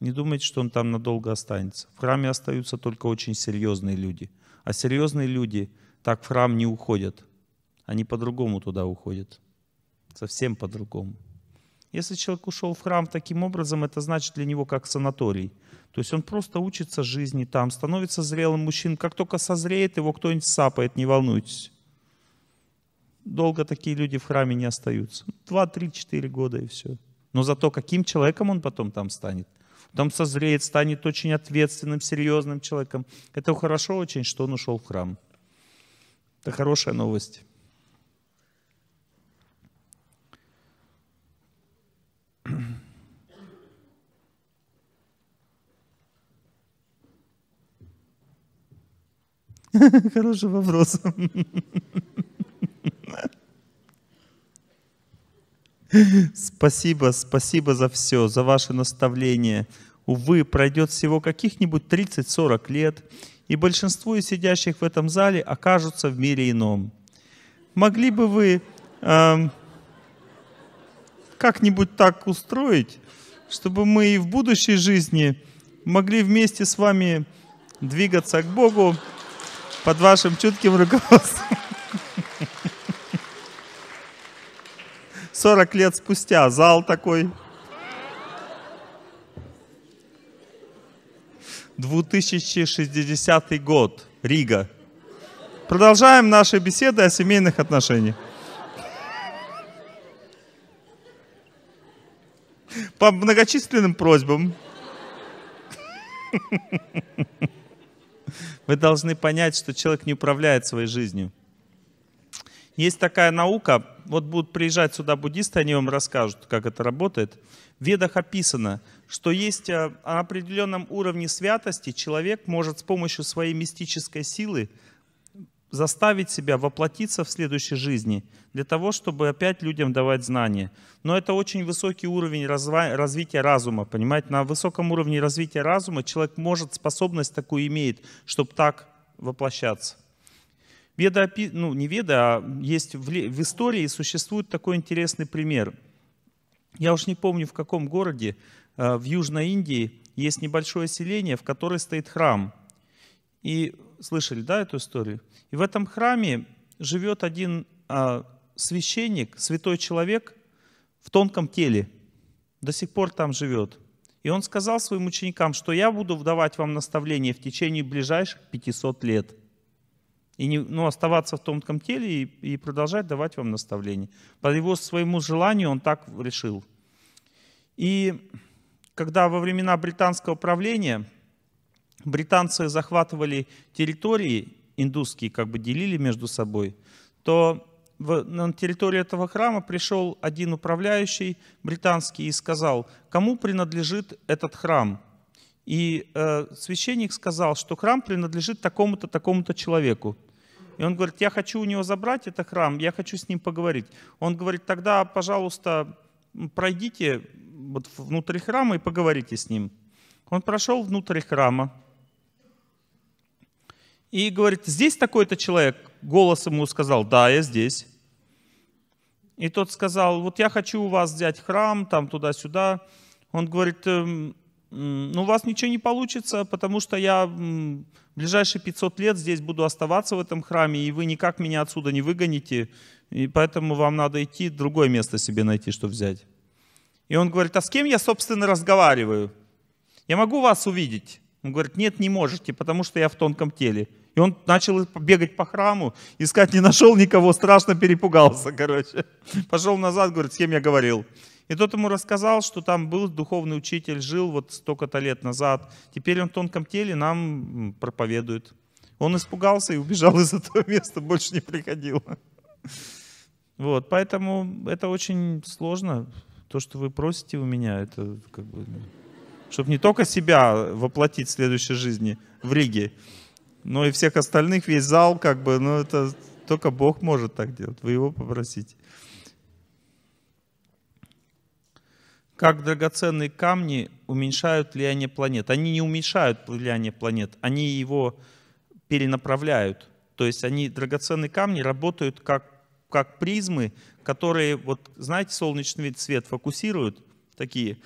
A: Не думайте, что он там надолго останется. В храме остаются только очень серьезные люди. А серьезные люди так в храм не уходят – они по-другому туда уходят. Совсем по-другому. Если человек ушел в храм таким образом, это значит для него как санаторий. То есть он просто учится жизни там, становится зрелым мужчин. Как только созреет, его кто-нибудь сапает, не волнуйтесь. Долго такие люди в храме не остаются. Два, три, четыре года и все. Но зато каким человеком он потом там станет? там созреет, станет очень ответственным, серьезным человеком. Это хорошо очень, что он ушел в храм. Это хорошая новость.
B: Хороший вопрос.
A: Спасибо, спасибо за все, за ваше наставление. Увы, пройдет всего каких-нибудь 30-40 лет, и большинство из сидящих в этом зале окажутся в мире ином. Могли бы вы э, как-нибудь так устроить, чтобы мы и в будущей жизни могли вместе с вами двигаться к Богу, под вашим чутким руководством. 40 лет спустя зал такой. 2060 год, Рига. Продолжаем наши беседы о семейных отношениях. По многочисленным просьбам. Вы должны понять, что человек не управляет своей жизнью. Есть такая наука, вот будут приезжать сюда буддисты, они вам расскажут, как это работает. В ведах описано, что есть э, на определенном уровне святости человек может с помощью своей мистической силы заставить себя воплотиться в следующей жизни, для того, чтобы опять людям давать знания. Но это очень высокий уровень развития разума, понимаете? На высоком уровне развития разума человек может, способность такую имеет, чтобы так воплощаться. Веда, ну не веда, а есть в, в истории существует такой интересный пример. Я уж не помню, в каком городе, э, в Южной Индии, есть небольшое селение, в котором стоит храм. И слышали, да, эту историю? И в этом храме живет один а, священник, святой человек в тонком теле. До сих пор там живет. И он сказал своим ученикам, что я буду давать вам наставление в течение ближайших 500 лет. И не, ну, оставаться в тонком теле и, и продолжать давать вам наставление. По его своему желанию он так решил. И когда во времена британского правления британцы захватывали территории, индусские как бы делили между собой, то в, на территорию этого храма пришел один управляющий британский и сказал, кому принадлежит этот храм. И э, священник сказал, что храм принадлежит такому-то, такому-то человеку. И он говорит, я хочу у него забрать этот храм, я хочу с ним поговорить. Он говорит, тогда, пожалуйста, пройдите вот внутрь храма и поговорите с ним. Он прошел внутрь храма, и говорит, здесь такой-то человек. Голос ему сказал, да, я здесь. И тот сказал, вот я хочу у вас взять храм, там туда-сюда. Он говорит, «Эм, ну у вас ничего не получится, потому что я ближайшие 500 лет здесь буду оставаться в этом храме, и вы никак меня отсюда не выгоните, и поэтому вам надо идти другое место себе найти, что взять. И он говорит, а с кем я, собственно, разговариваю? Я могу вас увидеть? Он говорит, нет, не можете, потому что я в тонком теле. И он начал бегать по храму, искать, не нашел никого, страшно перепугался, короче. Пошел назад, говорит, с кем я говорил. И тот ему рассказал, что там был духовный учитель, жил вот столько-то лет назад. Теперь он в тонком теле нам проповедует. Он испугался и убежал из этого места, больше не приходил. Вот, поэтому это очень сложно. То, что вы просите у меня, это как бы... Ну, Чтобы не только себя воплотить в следующей жизни в Риге, ну и всех остальных, весь зал, как бы, ну это только Бог может так делать. Вы его попросите. Как драгоценные камни уменьшают влияние планет? Они не уменьшают влияние планет, они его перенаправляют. То есть они, драгоценные камни, работают как, как призмы, которые, вот знаете, солнечный вид свет фокусируют, такие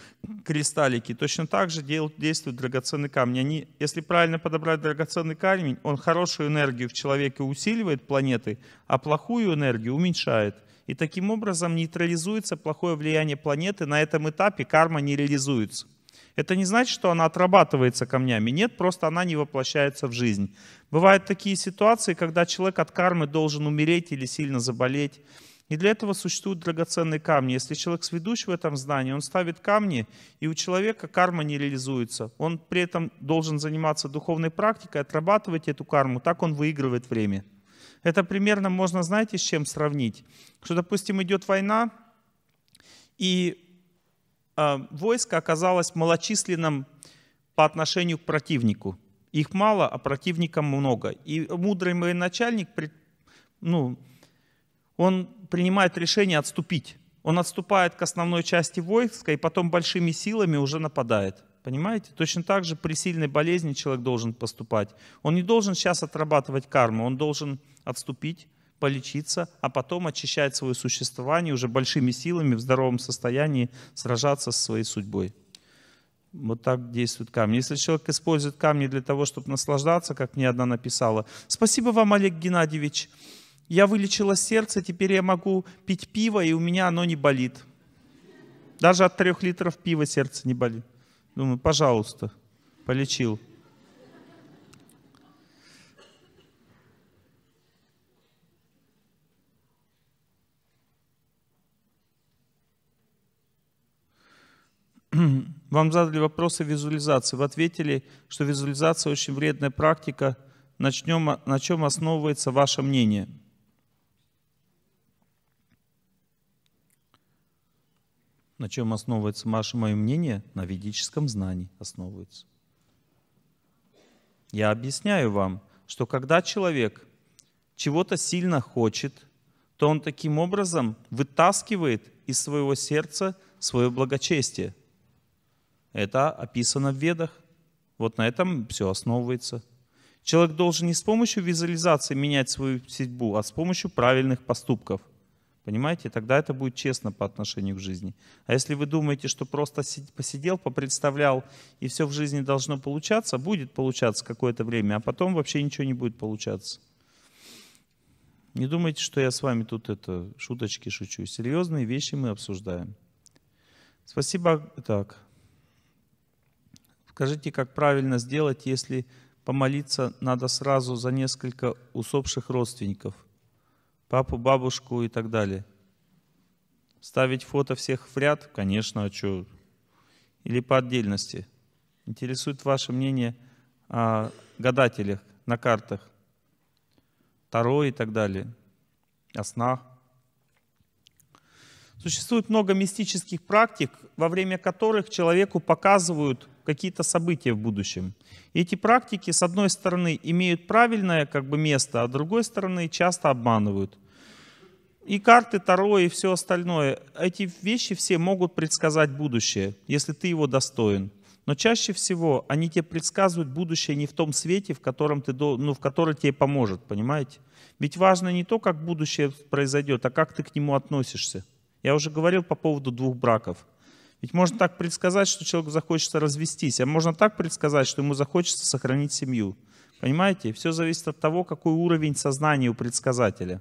A: кристаллики. Точно так же действует драгоценный камень. Они, если правильно подобрать драгоценный камень, он хорошую энергию в человеке усиливает планеты, а плохую энергию уменьшает. И таким образом нейтрализуется плохое влияние планеты. На этом этапе карма не реализуется. Это не значит, что она отрабатывается камнями. Нет, просто она не воплощается в жизнь. Бывают такие ситуации, когда человек от кармы должен умереть или сильно заболеть и для этого существуют драгоценные камни. Если человек сведущ в этом знании, он ставит камни, и у человека карма не реализуется. Он при этом должен заниматься духовной практикой, отрабатывать эту карму. Так он выигрывает время. Это примерно можно, знаете, с чем сравнить? Что, допустим, идет война, и э, войско оказалось малочисленным по отношению к противнику. Их мало, а противника много. И мудрый военачальник, ну, он принимает решение отступить. Он отступает к основной части войска и потом большими силами уже нападает. Понимаете? Точно так же при сильной болезни человек должен поступать. Он не должен сейчас отрабатывать карму, он должен отступить, полечиться, а потом очищать свое существование уже большими силами в здоровом состоянии, сражаться со своей судьбой. Вот так действуют камни. Если человек использует камни для того, чтобы наслаждаться, как мне одна написала. Спасибо вам, Олег Геннадьевич. Я вылечила сердце, теперь я могу пить пиво, и у меня оно не болит. Даже от трех литров пива сердце не болит. Думаю, пожалуйста, полечил. Вам задали вопросы визуализации. Вы ответили, что визуализация очень вредная практика. На на чем основывается ваше мнение? На чем основывается ваше мое мнение? На ведическом знании основывается. Я объясняю вам, что когда человек чего-то сильно хочет, то он таким образом вытаскивает из своего сердца свое благочестие. Это описано в ведах. Вот на этом все основывается. Человек должен не с помощью визуализации менять свою судьбу, а с помощью правильных поступков – Понимаете? Тогда это будет честно по отношению к жизни. А если вы думаете, что просто посидел, попредставлял, и все в жизни должно получаться, будет получаться какое-то время, а потом вообще ничего не будет получаться. Не думайте, что я с вами тут это шуточки шучу. Серьезные вещи мы обсуждаем. Спасибо. Так. Скажите, как правильно сделать, если помолиться надо сразу за несколько усопших родственников – папу, бабушку и так далее. Ставить фото всех в ряд? Конечно, а что? Или по отдельности? Интересует ваше мнение о гадателях на картах, Таро и так далее, о снах. Существует много мистических практик, во время которых человеку показывают какие-то события в будущем. И эти практики, с одной стороны, имеют правильное как бы, место, а с другой стороны, часто обманывают. И карты Таро, и все остальное. Эти вещи все могут предсказать будущее, если ты его достоин. Но чаще всего они тебе предсказывают будущее не в том свете, в котором ты, ну, в который тебе поможет, понимаете? Ведь важно не то, как будущее произойдет, а как ты к нему относишься. Я уже говорил по поводу двух браков – ведь можно так предсказать, что человеку захочется развестись, а можно так предсказать, что ему захочется сохранить семью. Понимаете? Все зависит от того, какой уровень сознания у предсказателя.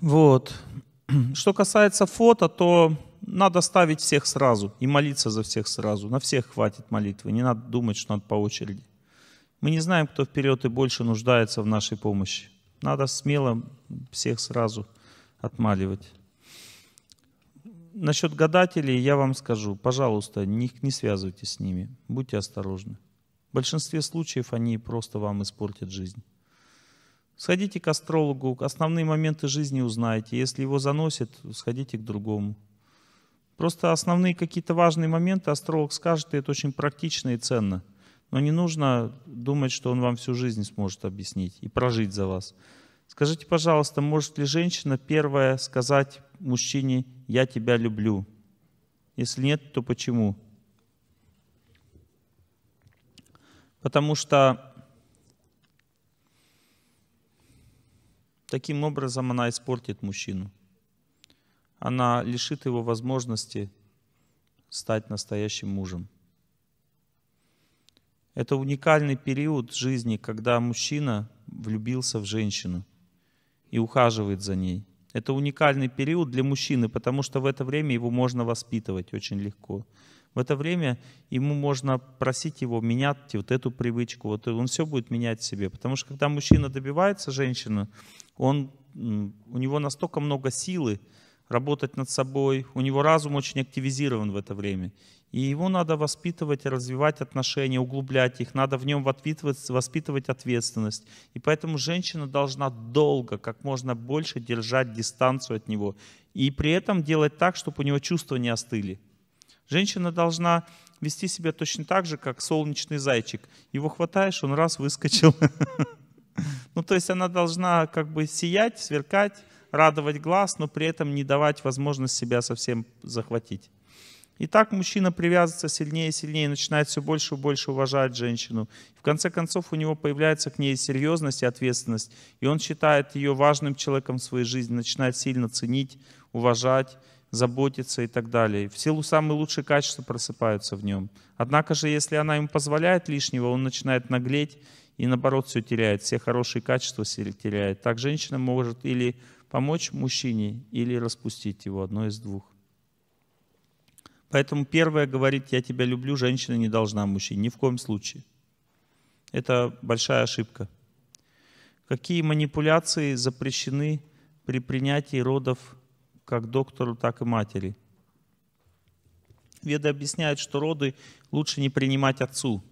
A: Вот. Что касается фото, то надо ставить всех сразу и молиться за всех сразу. На всех хватит молитвы, не надо думать, что надо по очереди. Мы не знаем, кто вперед и больше нуждается в нашей помощи. Надо смело всех сразу отмаливать насчет гадателей я вам скажу, пожалуйста, не, не связывайтесь с ними, будьте осторожны. В большинстве случаев они просто вам испортят жизнь. Сходите к астрологу, основные моменты жизни узнаете. Если его заносит, сходите к другому. Просто основные какие-то важные моменты астролог скажет, и это очень практично и ценно. Но не нужно думать, что он вам всю жизнь сможет объяснить и прожить за вас. Скажите, пожалуйста, может ли женщина первая сказать мужчине я тебя люблю? Если нет, то почему? Потому что таким образом она испортит мужчину. Она лишит его возможности стать настоящим мужем. Это уникальный период жизни, когда мужчина влюбился в женщину и ухаживает за ней – это уникальный период для мужчины, потому что в это время его можно воспитывать очень легко. В это время ему можно просить его менять вот эту привычку, вот он все будет менять в себе. Потому что когда мужчина добивается женщины, он, у него настолько много силы работать над собой, у него разум очень активизирован в это время. И его надо воспитывать, развивать отношения, углублять их. Надо в нем воспитывать ответственность. И поэтому женщина должна долго, как можно больше держать дистанцию от него. И при этом делать так, чтобы у него чувства не остыли. Женщина должна вести себя точно так же, как солнечный зайчик. Его хватаешь, он раз выскочил. Ну, то есть она должна как бы сиять, сверкать, радовать глаз, но при этом не давать возможность себя совсем захватить. И так мужчина привязывается сильнее и сильнее, начинает все больше и больше уважать женщину. В конце концов у него появляется к ней серьезность и ответственность, и он считает ее важным человеком в своей жизни, начинает сильно ценить, уважать, заботиться и так далее. В силу самые лучшие качества просыпаются в нем. Однако же, если она ему позволяет лишнего, он начинает наглеть и наоборот все теряет, все хорошие качества теряет. Так женщина может или помочь мужчине, или распустить его, одно из двух. Поэтому первое говорит, я тебя люблю, женщина не должна мужчине, ни в коем случае. Это большая ошибка. Какие манипуляции запрещены при принятии родов как доктору, так и матери? Веды объясняют, что роды лучше не принимать отцу,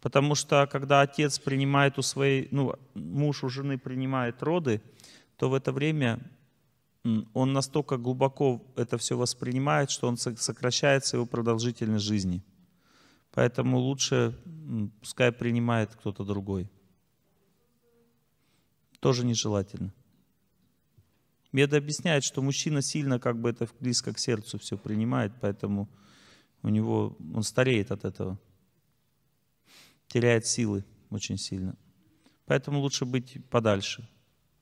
A: Потому что когда отец принимает у своей, ну, муж у жены принимает роды, то в это время он настолько глубоко это все воспринимает, что он сокращается его продолжительность жизни. Поэтому лучше пускай принимает кто-то другой. Тоже нежелательно. Меда объясняет, что мужчина сильно как бы это близко к сердцу все принимает, поэтому у него, он стареет от этого. Теряет силы очень сильно. Поэтому лучше быть подальше.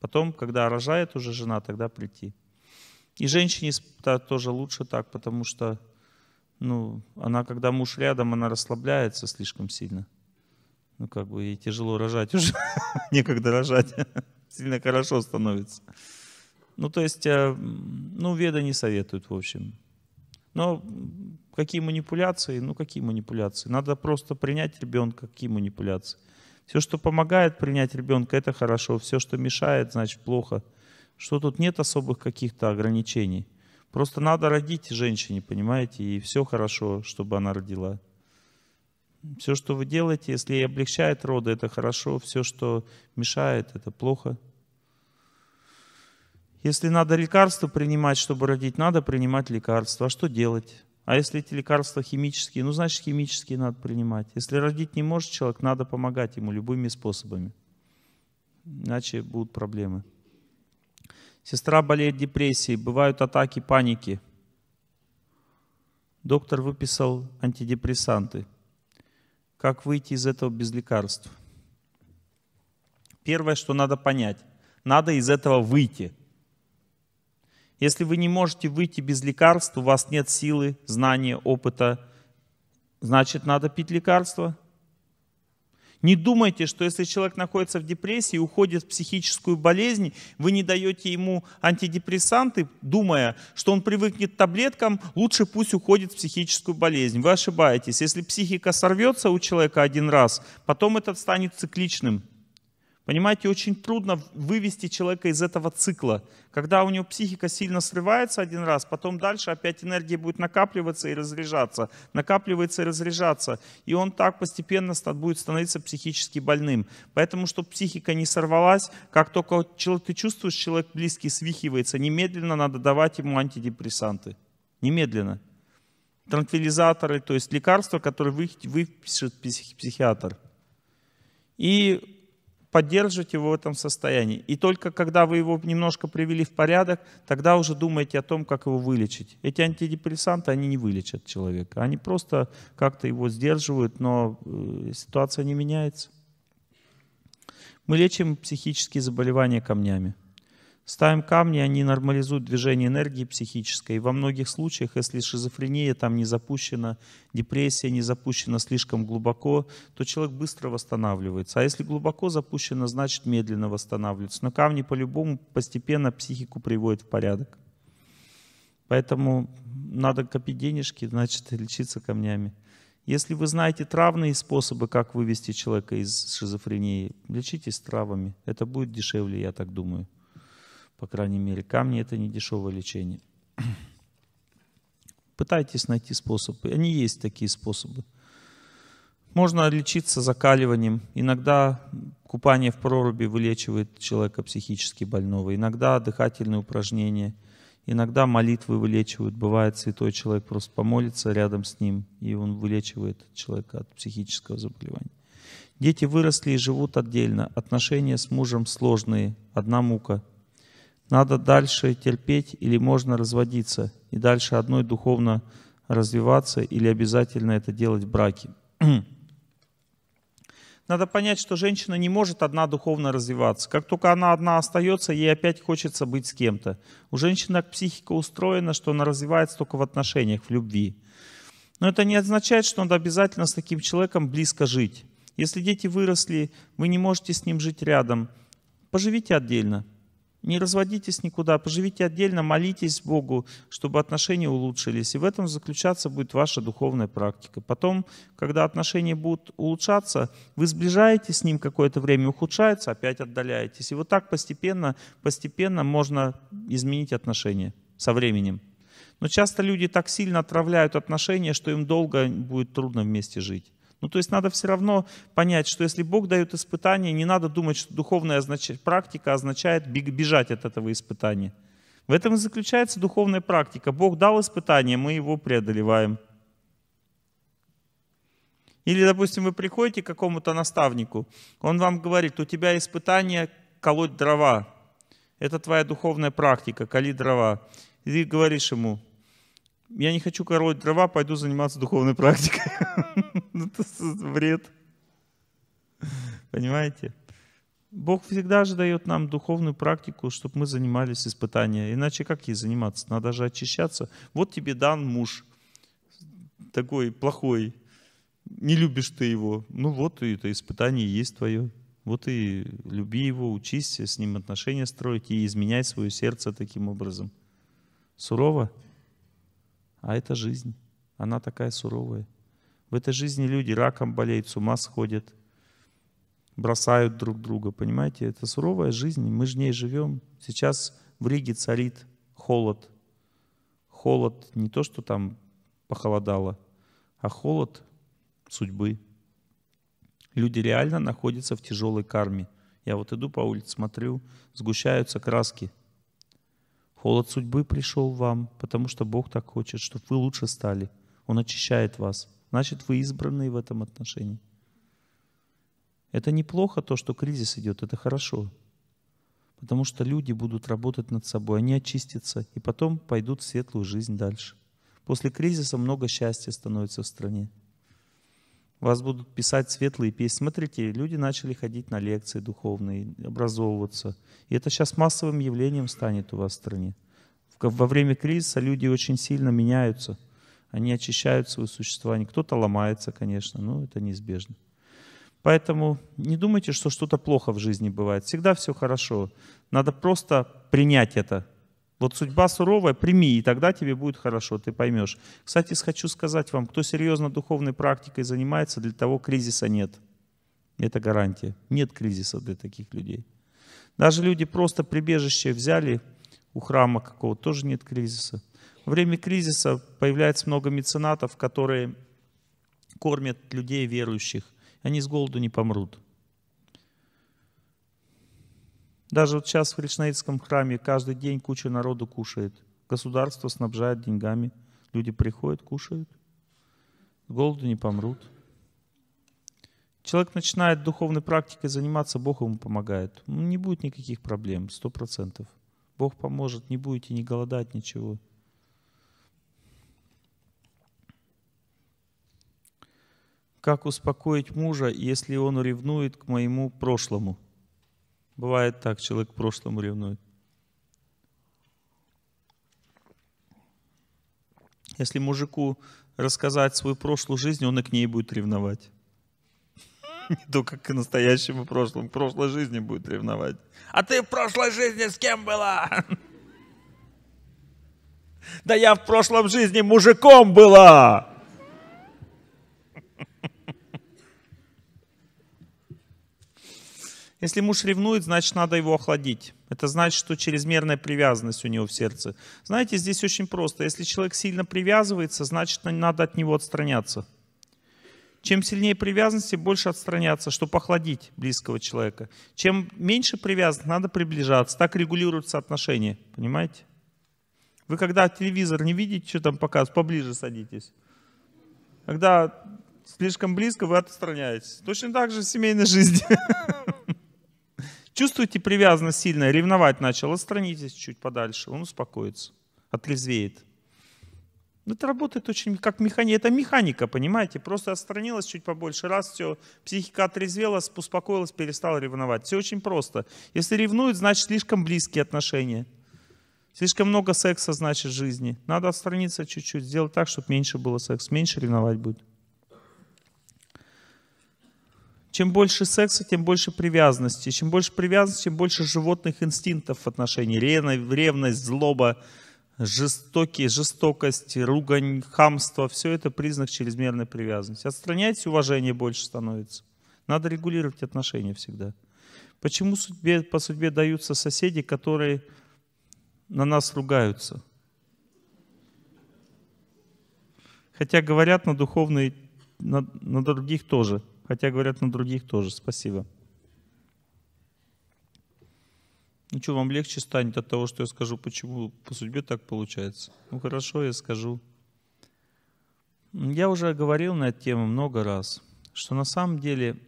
A: Потом, когда рожает уже жена, тогда прийти. И женщине тоже лучше так, потому что ну, она, когда муж рядом, она расслабляется слишком сильно. Ну, как бы ей тяжело рожать уже, некогда рожать. Сильно хорошо становится. Ну, то есть, э, ну, веда не советуют, в общем. Но какие манипуляции? Ну, какие манипуляции? Надо просто принять ребенка, какие манипуляции. Все, что помогает принять ребенка, это хорошо. Все, что мешает, значит плохо. Что тут нет особых каких-то ограничений. Просто надо родить женщине, понимаете, и все хорошо, чтобы она родила. Все, что вы делаете, если и облегчает роды, это хорошо. Все, что мешает, это плохо. Если надо лекарства принимать, чтобы родить, надо принимать лекарства. А что делать? А если эти лекарства химические, ну значит химические надо принимать. Если родить не может человек, надо помогать ему любыми способами. Иначе будут проблемы. Сестра болеет депрессией, бывают атаки паники. Доктор выписал антидепрессанты. Как выйти из этого без лекарств? Первое, что надо понять, надо из этого выйти – если вы не можете выйти без лекарств, у вас нет силы, знания, опыта, значит, надо пить лекарства. Не думайте, что если человек находится в депрессии уходит в психическую болезнь, вы не даете ему антидепрессанты, думая, что он привыкнет к таблеткам, лучше пусть уходит в психическую болезнь. Вы ошибаетесь. Если психика сорвется у человека один раз, потом это станет цикличным. Понимаете, очень трудно вывести человека из этого цикла. Когда у него психика сильно срывается один раз, потом дальше опять энергия будет накапливаться и разряжаться, накапливается и разряжаться. И он так постепенно будет становиться психически больным. Поэтому, чтобы психика не сорвалась, как только человек ты чувствуешь, человек близкий свихивается, немедленно надо давать ему антидепрессанты. Немедленно. Транквилизаторы, то есть лекарства, которые выпишет психиатр. И поддерживать его в этом состоянии. И только когда вы его немножко привели в порядок, тогда уже думаете о том, как его вылечить. Эти антидепрессанты, они не вылечат человека. Они просто как-то его сдерживают, но э, ситуация не меняется. Мы лечим психические заболевания камнями. Ставим камни, они нормализуют движение энергии психической. И во многих случаях, если шизофрения там не запущена, депрессия не запущена слишком глубоко, то человек быстро восстанавливается. А если глубоко запущено, значит медленно восстанавливается. Но камни по-любому постепенно психику приводят в порядок. Поэтому надо копить денежки, значит лечиться камнями. Если вы знаете травные способы, как вывести человека из шизофрении, лечитесь травами. Это будет дешевле, я так думаю по крайней мере, камни это не дешевое лечение. Пытайтесь найти способы. Они есть такие способы. Можно лечиться закаливанием. Иногда купание в проруби вылечивает человека психически больного. Иногда дыхательные упражнения. Иногда молитвы вылечивают. Бывает, святой человек просто помолится рядом с ним, и он вылечивает человека от психического заболевания. Дети выросли и живут отдельно. Отношения с мужем сложные. Одна мука. Надо дальше терпеть или можно разводиться и дальше одной духовно развиваться или обязательно это делать в браке. Надо понять, что женщина не может одна духовно развиваться. Как только она одна остается, ей опять хочется быть с кем-то. У женщины психика устроена, что она развивается только в отношениях, в любви. Но это не означает, что надо обязательно с таким человеком близко жить. Если дети выросли, вы не можете с ним жить рядом. Поживите отдельно. Не разводитесь никуда, поживите отдельно, молитесь Богу, чтобы отношения улучшились. И в этом заключаться будет ваша духовная практика. Потом, когда отношения будут улучшаться, вы сближаетесь с ним какое-то время, ухудшается, опять отдаляетесь. И вот так постепенно, постепенно можно изменить отношения со временем. Но часто люди так сильно отравляют отношения, что им долго будет трудно вместе жить. Ну, то есть надо все равно понять, что если Бог дает испытание, не надо думать, что духовная означ... практика означает бежать от этого испытания. В этом и заключается духовная практика. Бог дал испытание, мы его преодолеваем. Или, допустим, вы приходите к какому-то наставнику, он вам говорит, у тебя испытание колоть дрова. Это твоя духовная практика, коли дрова. И ты говоришь ему, я не хочу колоть дрова, пойду заниматься духовной практикой. ну это бред. Понимаете? Бог всегда же дает нам духовную практику, чтобы мы занимались испытаниями. Иначе как ей заниматься? Надо же очищаться. Вот тебе дан муж такой плохой, не любишь ты его. Ну вот и это испытание есть твое. Вот и люби его, учись с ним отношения строить и изменяй свое сердце таким образом. Сурово? А это жизнь. Она такая суровая. В этой жизни люди раком болеют, с ума сходят, бросают друг друга, понимаете? Это суровая жизнь, мы же в ней живем. Сейчас в Риге царит холод. Холод не то, что там похолодало, а холод судьбы. Люди реально находятся в тяжелой карме. Я вот иду по улице, смотрю, сгущаются краски. Холод судьбы пришел вам, потому что Бог так хочет, чтобы вы лучше стали. Он очищает вас. Значит, вы избранные в этом отношении. Это неплохо то, что кризис идет, это хорошо. Потому что люди будут работать над собой, они очистятся и потом пойдут в светлую жизнь дальше. После кризиса много счастья становится в стране. Вас будут писать светлые песни. Смотрите, люди начали ходить на лекции духовные, образовываться. И это сейчас массовым явлением станет у вас в стране. Во время кризиса люди очень сильно меняются – они очищают свое существование. Кто-то ломается, конечно, но это неизбежно. Поэтому не думайте, что что-то плохо в жизни бывает. Всегда все хорошо. Надо просто принять это. Вот судьба суровая, прими, и тогда тебе будет хорошо, ты поймешь. Кстати, хочу сказать вам, кто серьезно духовной практикой занимается, для того кризиса нет. Это гарантия. Нет кризиса для таких людей. Даже люди просто прибежище взяли у храма какого-то, тоже нет кризиса время кризиса появляется много меценатов, которые кормят людей верующих. Они с голоду не помрут. Даже вот сейчас в Кришнаитском храме каждый день куча народу кушает. Государство снабжает деньгами. Люди приходят, кушают. С голоду не помрут. Человек начинает духовной практикой заниматься, Бог ему помогает. Ну, не будет никаких проблем, сто процентов. Бог поможет, не будете ни голодать, ничего. как успокоить мужа, если он ревнует к моему прошлому? Бывает так, человек к прошлому ревнует. Если мужику рассказать свою прошлую жизнь, он и к ней будет ревновать. Не только к настоящему прошлому, к прошлой жизни будет ревновать. А ты в прошлой жизни с кем была? Да я в прошлом жизни мужиком была. Если муж ревнует, значит, надо его охладить. Это значит, что чрезмерная привязанность у него в сердце. Знаете, здесь очень просто. Если человек сильно привязывается, значит, надо от него отстраняться. Чем сильнее привязанности, больше отстраняться, чтобы охладить близкого человека. Чем меньше привязан, надо приближаться. Так регулируются отношения, понимаете? Вы когда телевизор не видите, что там показывают, поближе садитесь. Когда слишком близко, вы отстраняетесь. Точно так же в семейной жизни. Чувствуете привязанность сильная, ревновать начал, отстранитесь чуть подальше, он успокоится, отрезвеет. Ну, это работает очень как механика. Это механика, понимаете? Просто отстранилась чуть побольше раз, все, психика отрезвела, успокоилась, перестала ревновать. Все очень просто. Если ревнует, значит слишком близкие отношения. Слишком много секса, значит, жизни. Надо отстраниться чуть-чуть, сделать так, чтобы меньше было секса, меньше ревновать будет. Чем больше секса, тем больше привязанности. Чем больше привязанности, тем больше животных инстинктов в отношении. Ревность, злоба, жестокие, жестокость, ругань, хамство. Все это признак чрезмерной привязанности. Отстраняйтесь, уважение больше становится. Надо регулировать отношения всегда. Почему судьбе, по судьбе даются соседи, которые на нас ругаются? Хотя говорят на духовные, на, на других тоже – Хотя говорят на других тоже. Спасибо. Ну что, вам легче станет от того, что я скажу, почему по судьбе так получается? Ну хорошо, я скажу. Я уже говорил на эту тему много раз, что на самом деле,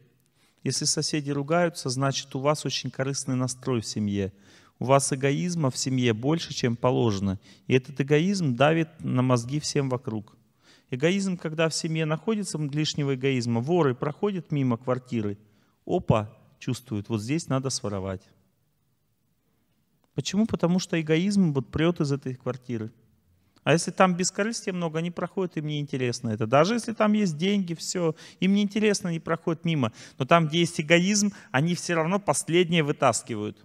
A: если соседи ругаются, значит у вас очень корыстный настрой в семье. У вас эгоизма в семье больше, чем положено. И этот эгоизм давит на мозги всем вокруг. Эгоизм, когда в семье находится лишнего эгоизма, воры проходят мимо квартиры, опа, чувствуют, вот здесь надо своровать. Почему? Потому что эгоизм вот прет из этой квартиры. А если там бескорыстия много, они проходят, им неинтересно это. Даже если там есть деньги, все, им неинтересно, они проходят мимо. Но там, где есть эгоизм, они все равно последнее вытаскивают.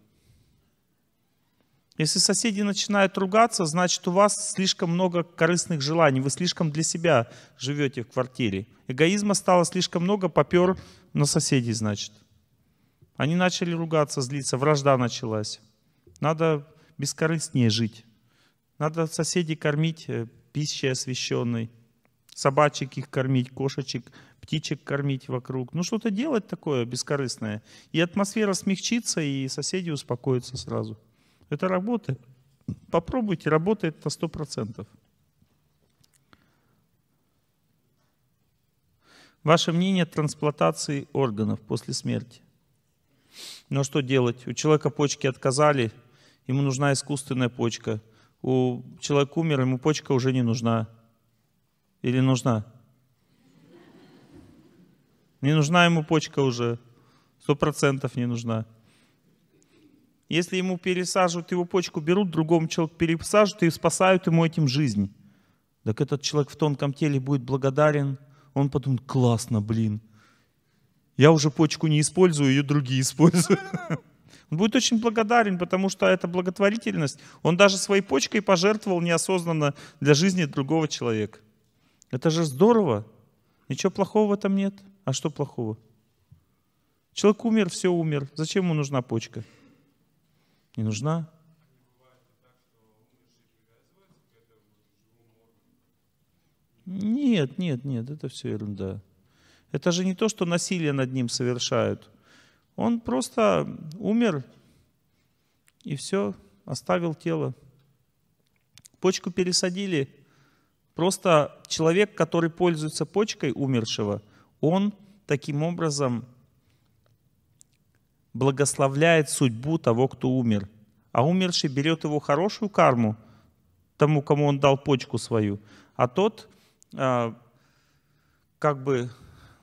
A: Если соседи начинают ругаться, значит у вас слишком много корыстных желаний, вы слишком для себя живете в квартире. Эгоизма стало слишком много, попер на соседей, значит. Они начали ругаться, злиться, вражда началась. Надо бескорыстнее жить. Надо соседей кормить э, пищей освященной, собачек их кормить, кошечек, птичек кормить вокруг. Ну что-то делать такое бескорыстное. И атмосфера смягчится, и соседи успокоятся сразу. Это работает. Попробуйте, работает на 100%. Ваше мнение о трансплантации органов после смерти. Но что делать? У человека почки отказали, ему нужна искусственная почка. У человека умер, ему почка уже не нужна. Или нужна? Не нужна ему почка уже. Сто процентов не нужна. Если ему пересаживают его почку, берут, другому человеку пересаживают и спасают ему этим жизнь. Так этот человек в тонком теле будет благодарен. Он подумает, классно, блин. Я уже почку не использую, ее другие используют. Он будет очень благодарен, потому что это благотворительность. Он даже своей почкой пожертвовал неосознанно для жизни другого человека. Это же здорово. Ничего плохого в этом нет. А что плохого? Человек умер, все умер. Зачем ему нужна почка? Не нужна? Нет, нет, нет, это все ерунда. Это же не то, что насилие над ним совершают. Он просто умер и все, оставил тело. Почку пересадили. Просто человек, который пользуется почкой умершего, он таким образом благословляет судьбу того, кто умер. А умерший берет его хорошую карму, тому, кому он дал почку свою. А тот, э, как бы,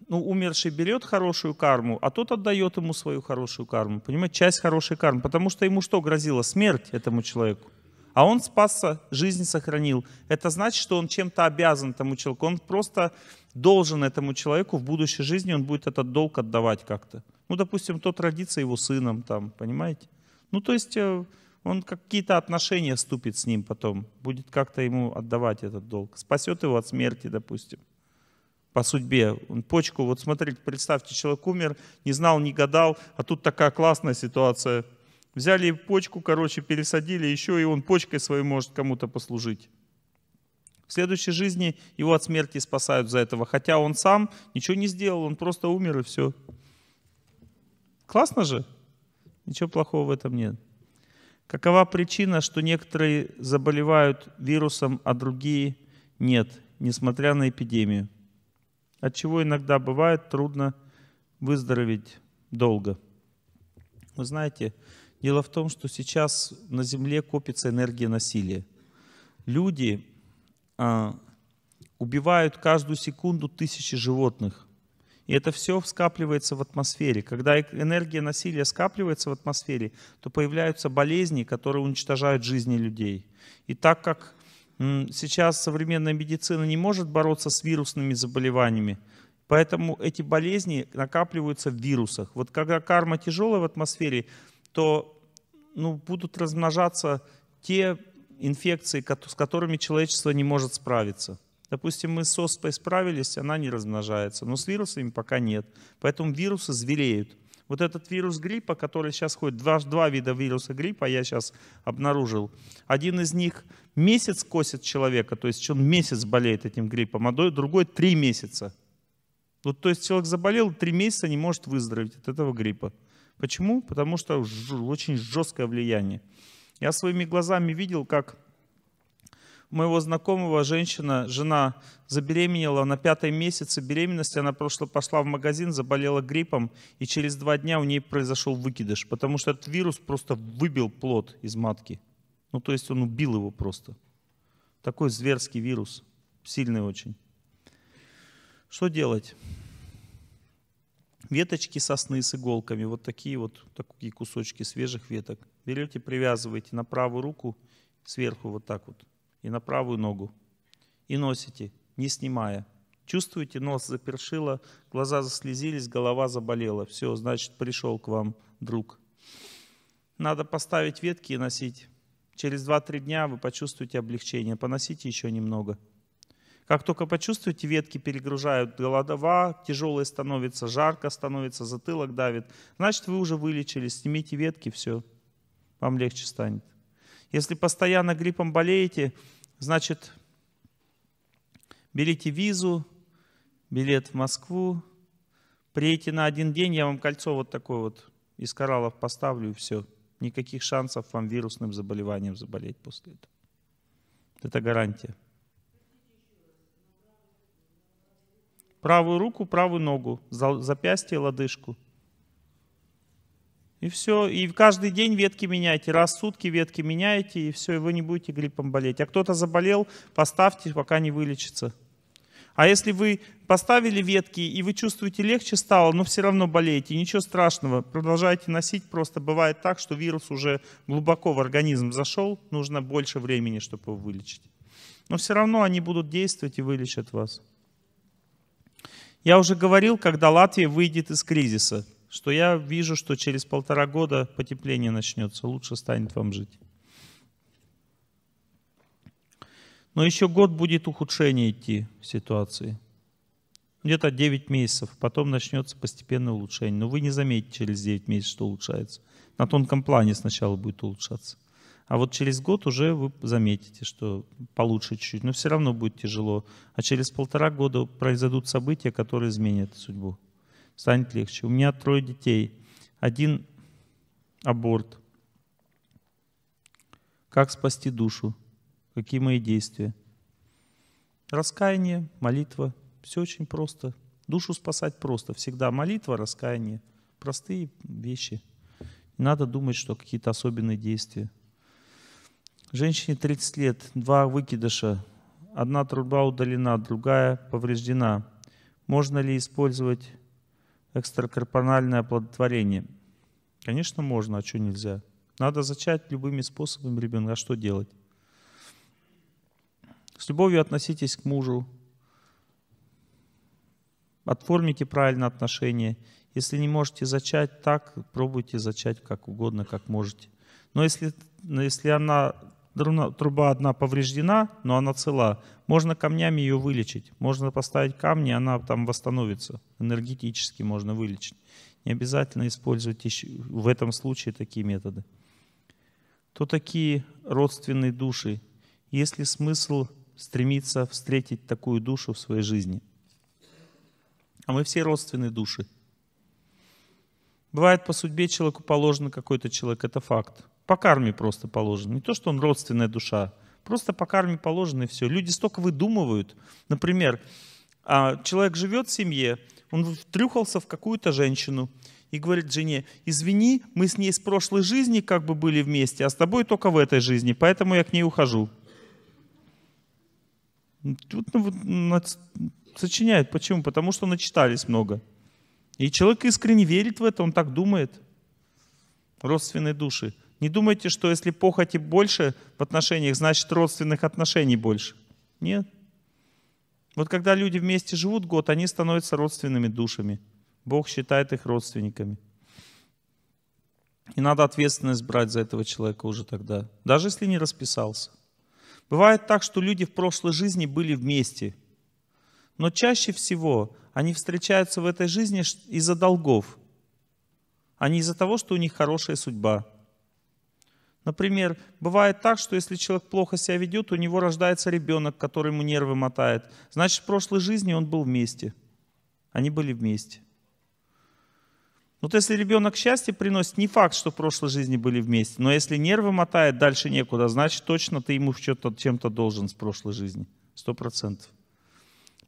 A: ну, умерший берет хорошую карму, а тот отдает ему свою хорошую карму. Понимаете, часть хорошей кармы. Потому что ему что грозило? Смерть этому человеку. А он спасся, жизнь сохранил. Это значит, что он чем-то обязан тому человеку. Он просто должен этому человеку в будущей жизни, он будет этот долг отдавать как-то. Ну, допустим, то традиция его сыном, там, понимаете? Ну, то есть э, он какие-то отношения вступит с ним потом, будет как-то ему отдавать этот долг. Спасет его от смерти, допустим, по судьбе. Он почку, вот смотрите, представьте, человек умер, не знал, не гадал, а тут такая классная ситуация. Взяли почку, короче, пересадили еще, и он почкой своей может кому-то послужить. В следующей жизни его от смерти спасают за этого, хотя он сам ничего не сделал, он просто умер и все. Классно же? Ничего плохого в этом нет. Какова причина, что некоторые заболевают вирусом, а другие нет, несмотря на эпидемию? От чего иногда бывает трудно выздороветь долго. Вы знаете, дело в том, что сейчас на Земле копится энергия насилия. Люди а, убивают каждую секунду тысячи животных. И это все скапливается в атмосфере. Когда энергия насилия скапливается в атмосфере, то появляются болезни, которые уничтожают жизни людей. И так как сейчас современная медицина не может бороться с вирусными заболеваниями, поэтому эти болезни накапливаются в вирусах. Вот когда карма тяжелая в атмосфере, то ну, будут размножаться те инфекции, с которыми человечество не может справиться. Допустим, мы с оспой справились, она не размножается, но с вирусами пока нет. Поэтому вирусы звереют. Вот этот вирус гриппа, который сейчас ходит, два, два вида вируса гриппа я сейчас обнаружил. Один из них месяц косит человека, то есть он месяц болеет этим гриппом, а другой три месяца. Вот, то есть человек заболел, три месяца не может выздороветь от этого гриппа. Почему? Потому что очень жесткое влияние. Я своими глазами видел, как моего знакомого женщина, жена забеременела на пятом месяце беременности, она прошла пошла в магазин, заболела гриппом, и через два дня у нее произошел выкидыш, потому что этот вирус просто выбил плод из матки. Ну, то есть он убил его просто. Такой зверский вирус, сильный очень. Что делать? Веточки сосны с иголками, вот такие вот такие кусочки свежих веток. Берете, привязываете на правую руку сверху вот так вот и на правую ногу. И носите, не снимая. Чувствуете, нос запершило, глаза заслезились, голова заболела. Все, значит, пришел к вам друг. Надо поставить ветки и носить. Через 2-3 дня вы почувствуете облегчение. Поносите еще немного. Как только почувствуете, ветки перегружают голодова, тяжелые становится, жарко становится, затылок давит. Значит, вы уже вылечились. Снимите ветки, все. Вам легче станет. Если постоянно гриппом болеете, значит, берите визу, билет в Москву, приедете на один день, я вам кольцо вот такое вот из кораллов поставлю и все. Никаких шансов вам вирусным заболеванием заболеть после этого. Это гарантия. Правую руку, правую ногу, запястье, лодыжку – и все, и каждый день ветки меняйте, раз в сутки ветки меняйте, и все, и вы не будете гриппом болеть. А кто-то заболел, поставьте, пока не вылечится. А если вы поставили ветки, и вы чувствуете легче стало, но все равно болеете, ничего страшного, продолжайте носить, просто бывает так, что вирус уже глубоко в организм зашел, нужно больше времени, чтобы его вылечить. Но все равно они будут действовать и вылечат вас. Я уже говорил, когда Латвия выйдет из кризиса – что я вижу, что через полтора года потепление начнется, лучше станет вам жить. Но еще год будет ухудшение идти ситуации. Где-то 9 месяцев, потом начнется постепенное улучшение. Но вы не заметите через 9 месяцев, что улучшается. На тонком плане сначала будет улучшаться. А вот через год уже вы заметите, что получше чуть-чуть, но все равно будет тяжело. А через полтора года произойдут события, которые изменят судьбу станет легче. У меня трое детей. Один аборт. Как спасти душу? Какие мои действия? Раскаяние, молитва. Все очень просто. Душу спасать просто. Всегда молитва, раскаяние. Простые вещи. Не надо думать, что какие-то особенные действия. Женщине 30 лет, два выкидыша. Одна труба удалена, другая повреждена. Можно ли использовать экстракорпоральное оплодотворение? Конечно, можно, а что нельзя? Надо зачать любыми способами ребенка, а что делать? С любовью относитесь к мужу, отформите правильно отношения. Если не можете зачать так, пробуйте зачать как угодно, как можете. Но если, но если она труба одна повреждена, но она цела. Можно камнями ее вылечить. Можно поставить камни, она там восстановится. Энергетически можно вылечить. Не обязательно использовать в этом случае такие методы. То такие родственные души. Есть ли смысл стремиться встретить такую душу в своей жизни? А мы все родственные души. Бывает, по судьбе человеку положен какой-то человек, это факт. По карме просто положено. Не то, что он родственная душа. Просто по карме положено и все. Люди столько выдумывают. Например, а, человек живет в семье, он втрюхался в какую-то женщину и говорит жене, извини, мы с ней с прошлой жизни как бы были вместе, а с тобой только в этой жизни, поэтому я к ней ухожу. Тут ну, сочиняют. Почему? Потому что начитались много. И человек искренне верит в это, он так думает. Родственные души – не думайте, что если похоти больше в отношениях, значит родственных отношений больше. Нет. Вот когда люди вместе живут год, они становятся родственными душами. Бог считает их родственниками. И надо ответственность брать за этого человека уже тогда, даже если не расписался. Бывает так, что люди в прошлой жизни были вместе, но чаще всего они встречаются в этой жизни из-за долгов, а не из-за того, что у них хорошая судьба – Например, бывает так, что если человек плохо себя ведет, у него рождается ребенок, который ему нервы мотает. Значит, в прошлой жизни он был вместе. Они были вместе. Вот если ребенок счастье приносит, не факт, что в прошлой жизни были вместе, но если нервы мотает, дальше некуда, значит, точно ты ему чем-то должен с прошлой жизни. Сто процентов.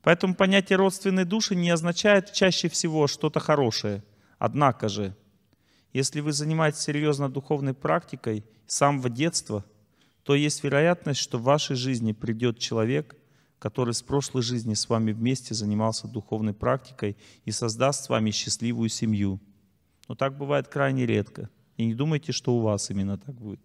A: Поэтому понятие родственной души не означает чаще всего что-то хорошее. Однако же, если вы занимаетесь серьезно духовной практикой с самого детства, то есть вероятность, что в вашей жизни придет человек, который с прошлой жизни с вами вместе занимался духовной практикой и создаст с вами счастливую семью. Но так бывает крайне редко. И не думайте, что у вас именно так будет.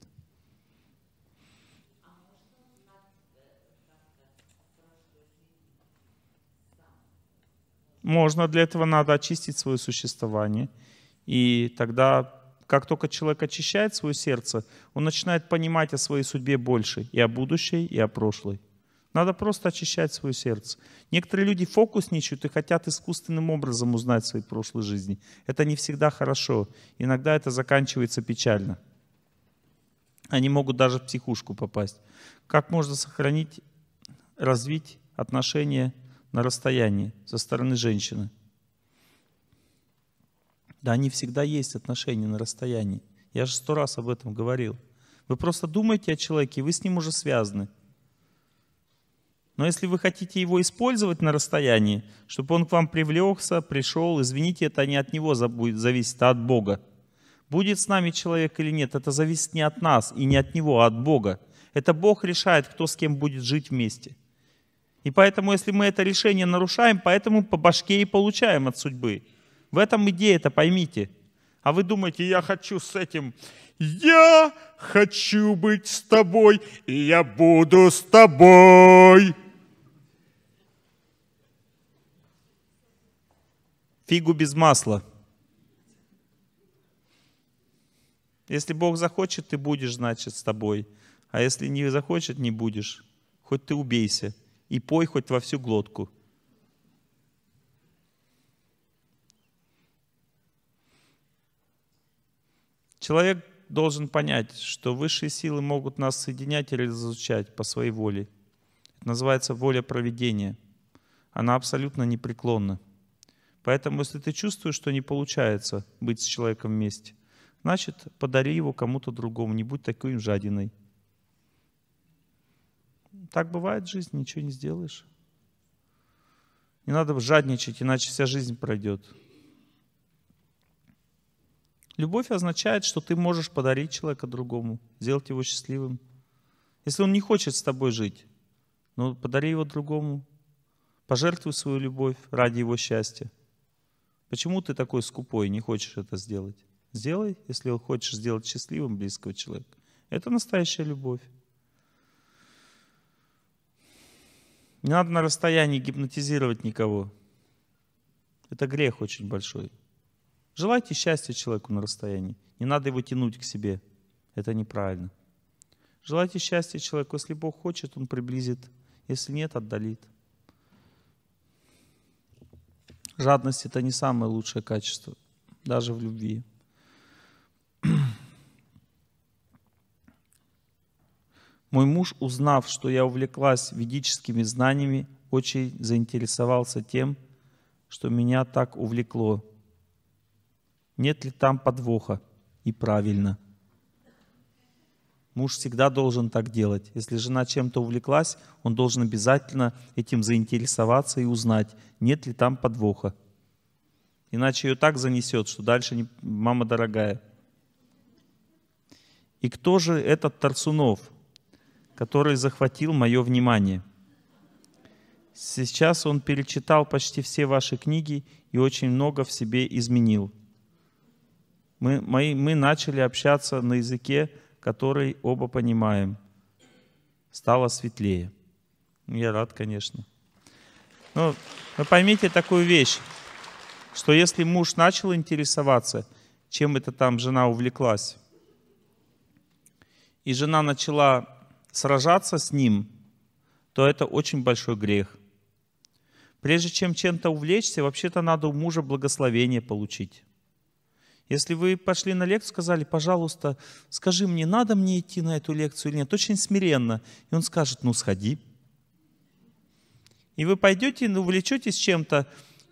A: Можно, для этого надо очистить свое существование – и тогда, как только человек очищает свое сердце, он начинает понимать о своей судьбе больше, и о будущей, и о прошлой. Надо просто очищать свое сердце. Некоторые люди фокусничают и хотят искусственным образом узнать свои прошлые жизни. Это не всегда хорошо. Иногда это заканчивается печально. Они могут даже в психушку попасть. Как можно сохранить, развить отношения на расстоянии со стороны женщины? Да они всегда есть, отношения на расстоянии. Я же сто раз об этом говорил. Вы просто думаете о человеке, и вы с ним уже связаны. Но если вы хотите его использовать на расстоянии, чтобы он к вам привлекся, пришел, извините, это не от него зависит, а от Бога. Будет с нами человек или нет, это зависит не от нас и не от него, а от Бога. Это Бог решает, кто с кем будет жить вместе. И поэтому, если мы это решение нарушаем, поэтому по башке и получаем от судьбы. В этом идея это поймите. А вы думаете, я хочу с этим, я хочу быть с тобой, и я буду с тобой. Фигу без масла. Если Бог захочет, ты будешь, значит, с тобой. А если не захочет, не будешь. Хоть ты убейся и пой хоть во всю глотку. Человек должен понять, что высшие силы могут нас соединять или разлучать по своей воле. Это называется воля проведения. Она абсолютно непреклонна. Поэтому, если ты чувствуешь, что не получается быть с человеком вместе, значит, подари его кому-то другому, не будь такой жадиной. Так бывает жизнь, ничего не сделаешь. Не надо жадничать, иначе вся жизнь пройдет. Любовь означает, что ты можешь подарить человека другому, сделать его счастливым. Если он не хочет с тобой жить, ну, подари его другому. Пожертвуй свою любовь ради его счастья. Почему ты такой скупой и не хочешь это сделать? Сделай, если хочешь сделать счастливым близкого человека. Это настоящая любовь. Не надо на расстоянии гипнотизировать никого. Это грех очень большой. Желайте счастья человеку на расстоянии. Не надо его тянуть к себе. Это неправильно. Желайте счастья человеку. Если Бог хочет, Он приблизит. Если нет, отдалит. Жадность — это не самое лучшее качество, даже в любви. Мой муж, узнав, что я увлеклась ведическими знаниями, очень заинтересовался тем, что меня так увлекло. Нет ли там подвоха? И правильно. Муж всегда должен так делать. Если жена чем-то увлеклась, он должен обязательно этим заинтересоваться и узнать, нет ли там подвоха. Иначе ее так занесет, что дальше не... мама дорогая. И кто же этот Тарсунов, который захватил мое внимание? Сейчас он перечитал почти все ваши книги и очень много в себе изменил. Мы, мы, мы начали общаться на языке, который оба понимаем. Стало светлее. Ну, я рад, конечно. Но вы поймите такую вещь, что если муж начал интересоваться, чем это там жена увлеклась, и жена начала сражаться с ним, то это очень большой грех. Прежде чем чем-то увлечься, вообще-то надо у мужа благословение получить. Если вы пошли на лекцию, сказали, пожалуйста, скажи мне, надо мне идти на эту лекцию или нет, очень смиренно. И он скажет, ну сходи. И вы пойдете, ну, увлечетесь чем-то,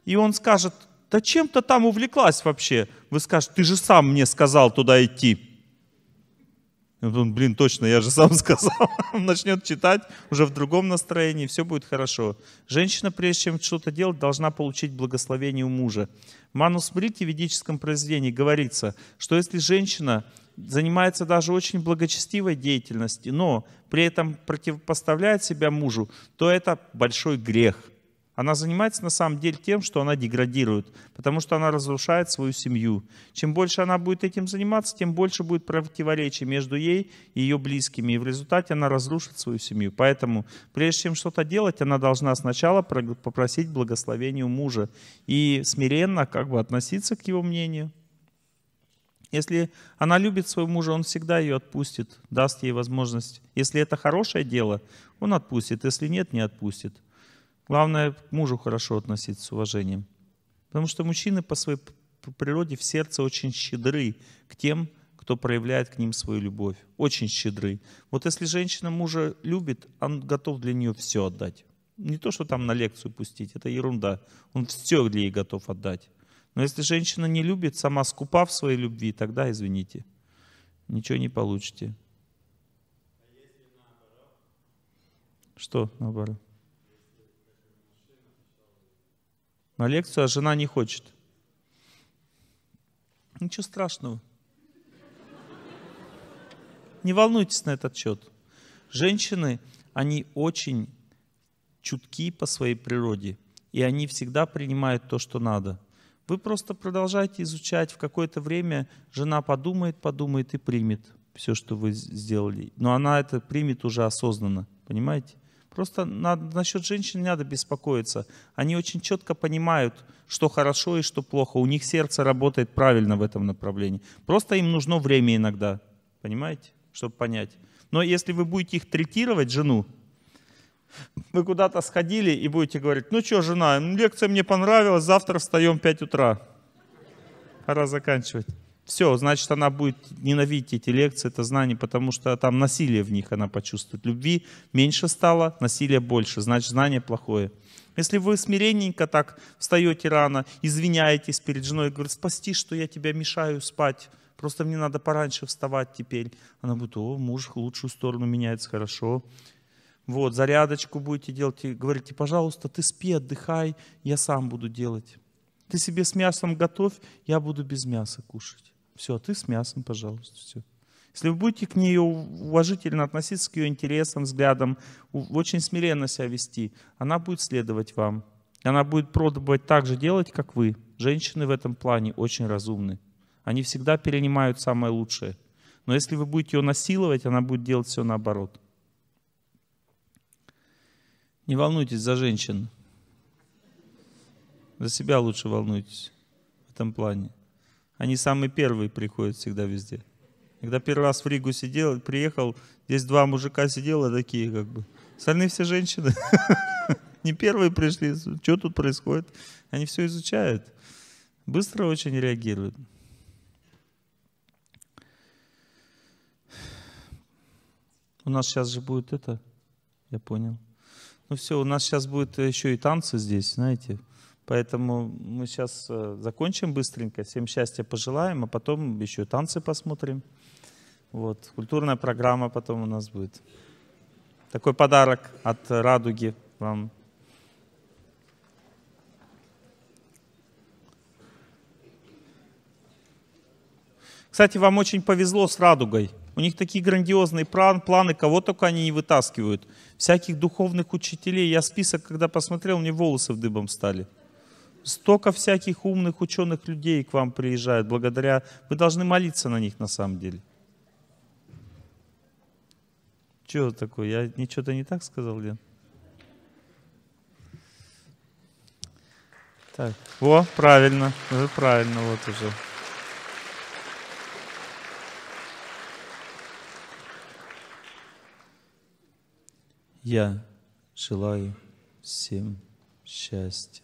A: и он скажет, да чем-то там увлеклась вообще. Вы скажете, ты же сам мне сказал туда идти он, блин, точно, я же сам сказал. Он начнет читать уже в другом настроении, все будет хорошо. Женщина, прежде чем что-то делать, должна получить благословение у мужа. В манускрипте в ведическом произведении говорится, что если женщина занимается даже очень благочестивой деятельностью, но при этом противопоставляет себя мужу, то это большой грех. Она занимается на самом деле тем, что она деградирует, потому что она разрушает свою семью. Чем больше она будет этим заниматься, тем больше будет противоречий между ей и ее близкими, и в результате она разрушит свою семью. Поэтому, прежде чем что-то делать, она должна сначала попросить благословения у мужа и смиренно как бы относиться к его мнению. Если она любит своего мужа, он всегда ее отпустит, даст ей возможность. Если это хорошее дело, он отпустит. Если нет, не отпустит. Главное, к мужу хорошо относиться с уважением. Потому что мужчины по своей природе в сердце очень щедры к тем, кто проявляет к ним свою любовь. Очень щедры. Вот если женщина мужа любит, он готов для нее все отдать. Не то, что там на лекцию пустить, это ерунда. Он все для нее готов отдать. Но если женщина не любит, сама скупав своей любви, тогда, извините, ничего не получите. А что наоборот? на лекцию, а жена не хочет. Ничего страшного. Не волнуйтесь на этот счет. Женщины, они очень чутки по своей природе, и они всегда принимают то, что надо. Вы просто продолжайте изучать, в какое-то время жена подумает, подумает и примет все, что вы сделали. Но она это примет уже осознанно, понимаете? Просто надо, насчет женщин не надо беспокоиться. Они очень четко понимают, что хорошо и что плохо. У них сердце работает правильно в этом направлении. Просто им нужно время иногда, понимаете, чтобы понять. Но если вы будете их третировать, жену, вы куда-то сходили и будете говорить, ну что, жена, лекция мне понравилась, завтра встаем в 5 утра. Пора заканчивать. Все, значит, она будет ненавидеть эти лекции, это знание, потому что там насилие в них она почувствует. Любви меньше стало, насилие больше, значит, знание плохое. Если вы смиренненько так встаете рано, извиняетесь перед женой, говорит, спасти, что я тебя мешаю спать, просто мне надо пораньше вставать теперь. Она будет, о, муж в лучшую сторону меняется, хорошо. Вот, зарядочку будете делать, и говорите, пожалуйста, ты спи, отдыхай, я сам буду делать. Ты себе с мясом готовь, я буду без мяса кушать. Все, ты с мясом, пожалуйста, все. Если вы будете к ней уважительно относиться, к ее интересам, взглядам, очень смиренно себя вести, она будет следовать вам. И она будет пробовать так же делать, как вы. Женщины в этом плане очень разумны. Они всегда перенимают самое лучшее. Но если вы будете ее насиловать, она будет делать все наоборот. Не волнуйтесь за женщин. За себя лучше волнуйтесь в этом плане они самые первые приходят всегда везде. Когда первый раз в Ригу сидел, приехал, здесь два мужика сидело такие как бы. Остальные все женщины. Не первые пришли, что тут происходит. Они все изучают. Быстро очень реагируют. У нас сейчас
B: же будет это, я понял.
A: Ну все, у нас сейчас будет э, еще и танцы здесь, знаете, Поэтому мы сейчас э, закончим быстренько, всем счастья пожелаем, а потом еще танцы посмотрим. Вот, культурная программа потом у нас будет. Такой подарок от Радуги вам. Кстати, вам очень повезло с Радугой. У них такие грандиозные план, планы, кого только они не вытаскивают. Всяких духовных учителей. Я список, когда посмотрел, мне волосы в дыбом стали столько всяких умных ученых людей к вам приезжают, благодаря... Вы должны молиться на них на самом деле. Чего такое? Я ничего-то не так сказал, Лен? Так, во, правильно, э, правильно, вот уже.
B: Я желаю всем счастья.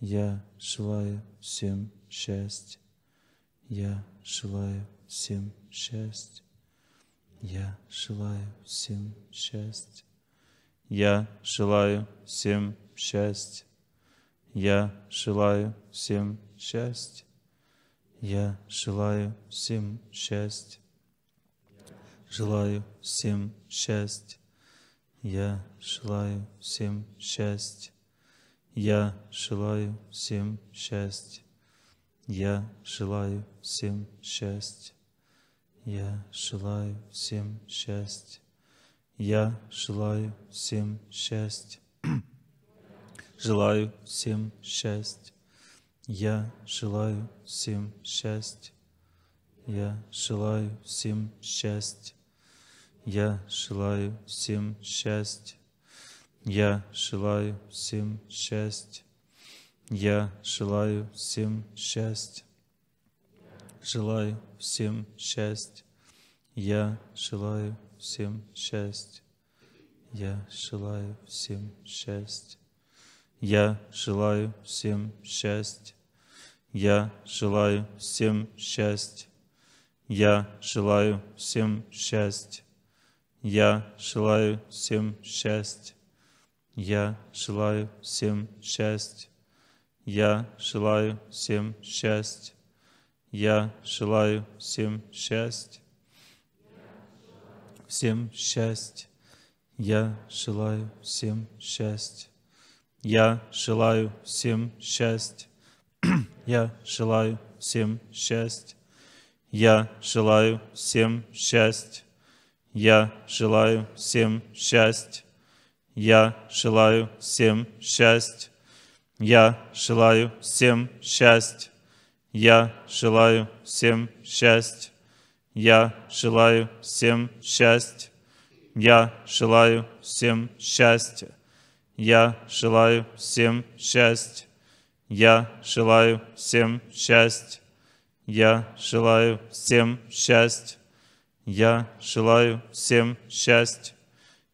B: Я желаю всем счастья. Я желаю всем счастья. Я желаю всем счастья. Я желаю всем счастья. Я желаю всем счастья. Я желаю всем счастья. Желаю всем счастья. Я желаю всем счастья. Я желаю всем счастья. Я желаю всем счастья. Я желаю всем счастья. Я желаю всем счастья. Желаю всем счастья. Я желаю всем счастья. Я желаю всем счастья. Я желаю всем счастья. Я желаю всем счастья. Я желаю всем счастья. Желаю всем счастья. Я желаю всем счастья. Я желаю всем счастья. Я желаю всем счастья. Я желаю всем счастья. Я желаю всем счастья. Я желаю всем счастья. Я желаю всем счастья. Я желаю всем счастья. Я желаю всем счастья. Всем счастья. Я желаю всем счастья. Я желаю всем счастья. Я желаю всем счастья. Я желаю
A: всем счастья. Я желаю всем счастья. Я желаю всем счастье. Я желаю всем счастье. Я желаю всем счастье. Я желаю всем счастье. Я желаю всем счастья. Я желаю всем счастье. Я желаю всем счастье. Я желаю всем счастье.
B: Я желаю всем счастье.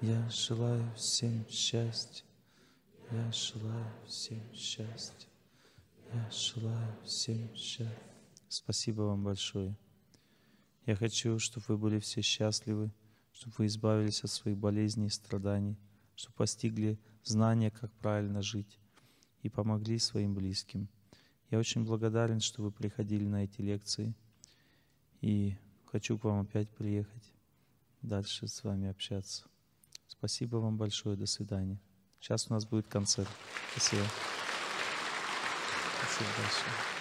B: Я желаю всем счастья. Я желаю всем счастья. Я желаю всем счастья. Спасибо вам большое. Я хочу, чтобы вы были все счастливы, чтобы вы избавились от своих болезней и страданий, чтобы постигли знания, как правильно жить, и помогли своим близким. Я очень благодарен, что вы приходили на эти лекции, и хочу к вам опять приехать, дальше с вами общаться. Спасибо вам большое. До свидания. Сейчас у нас будет концерт. Спасибо. Спасибо большое.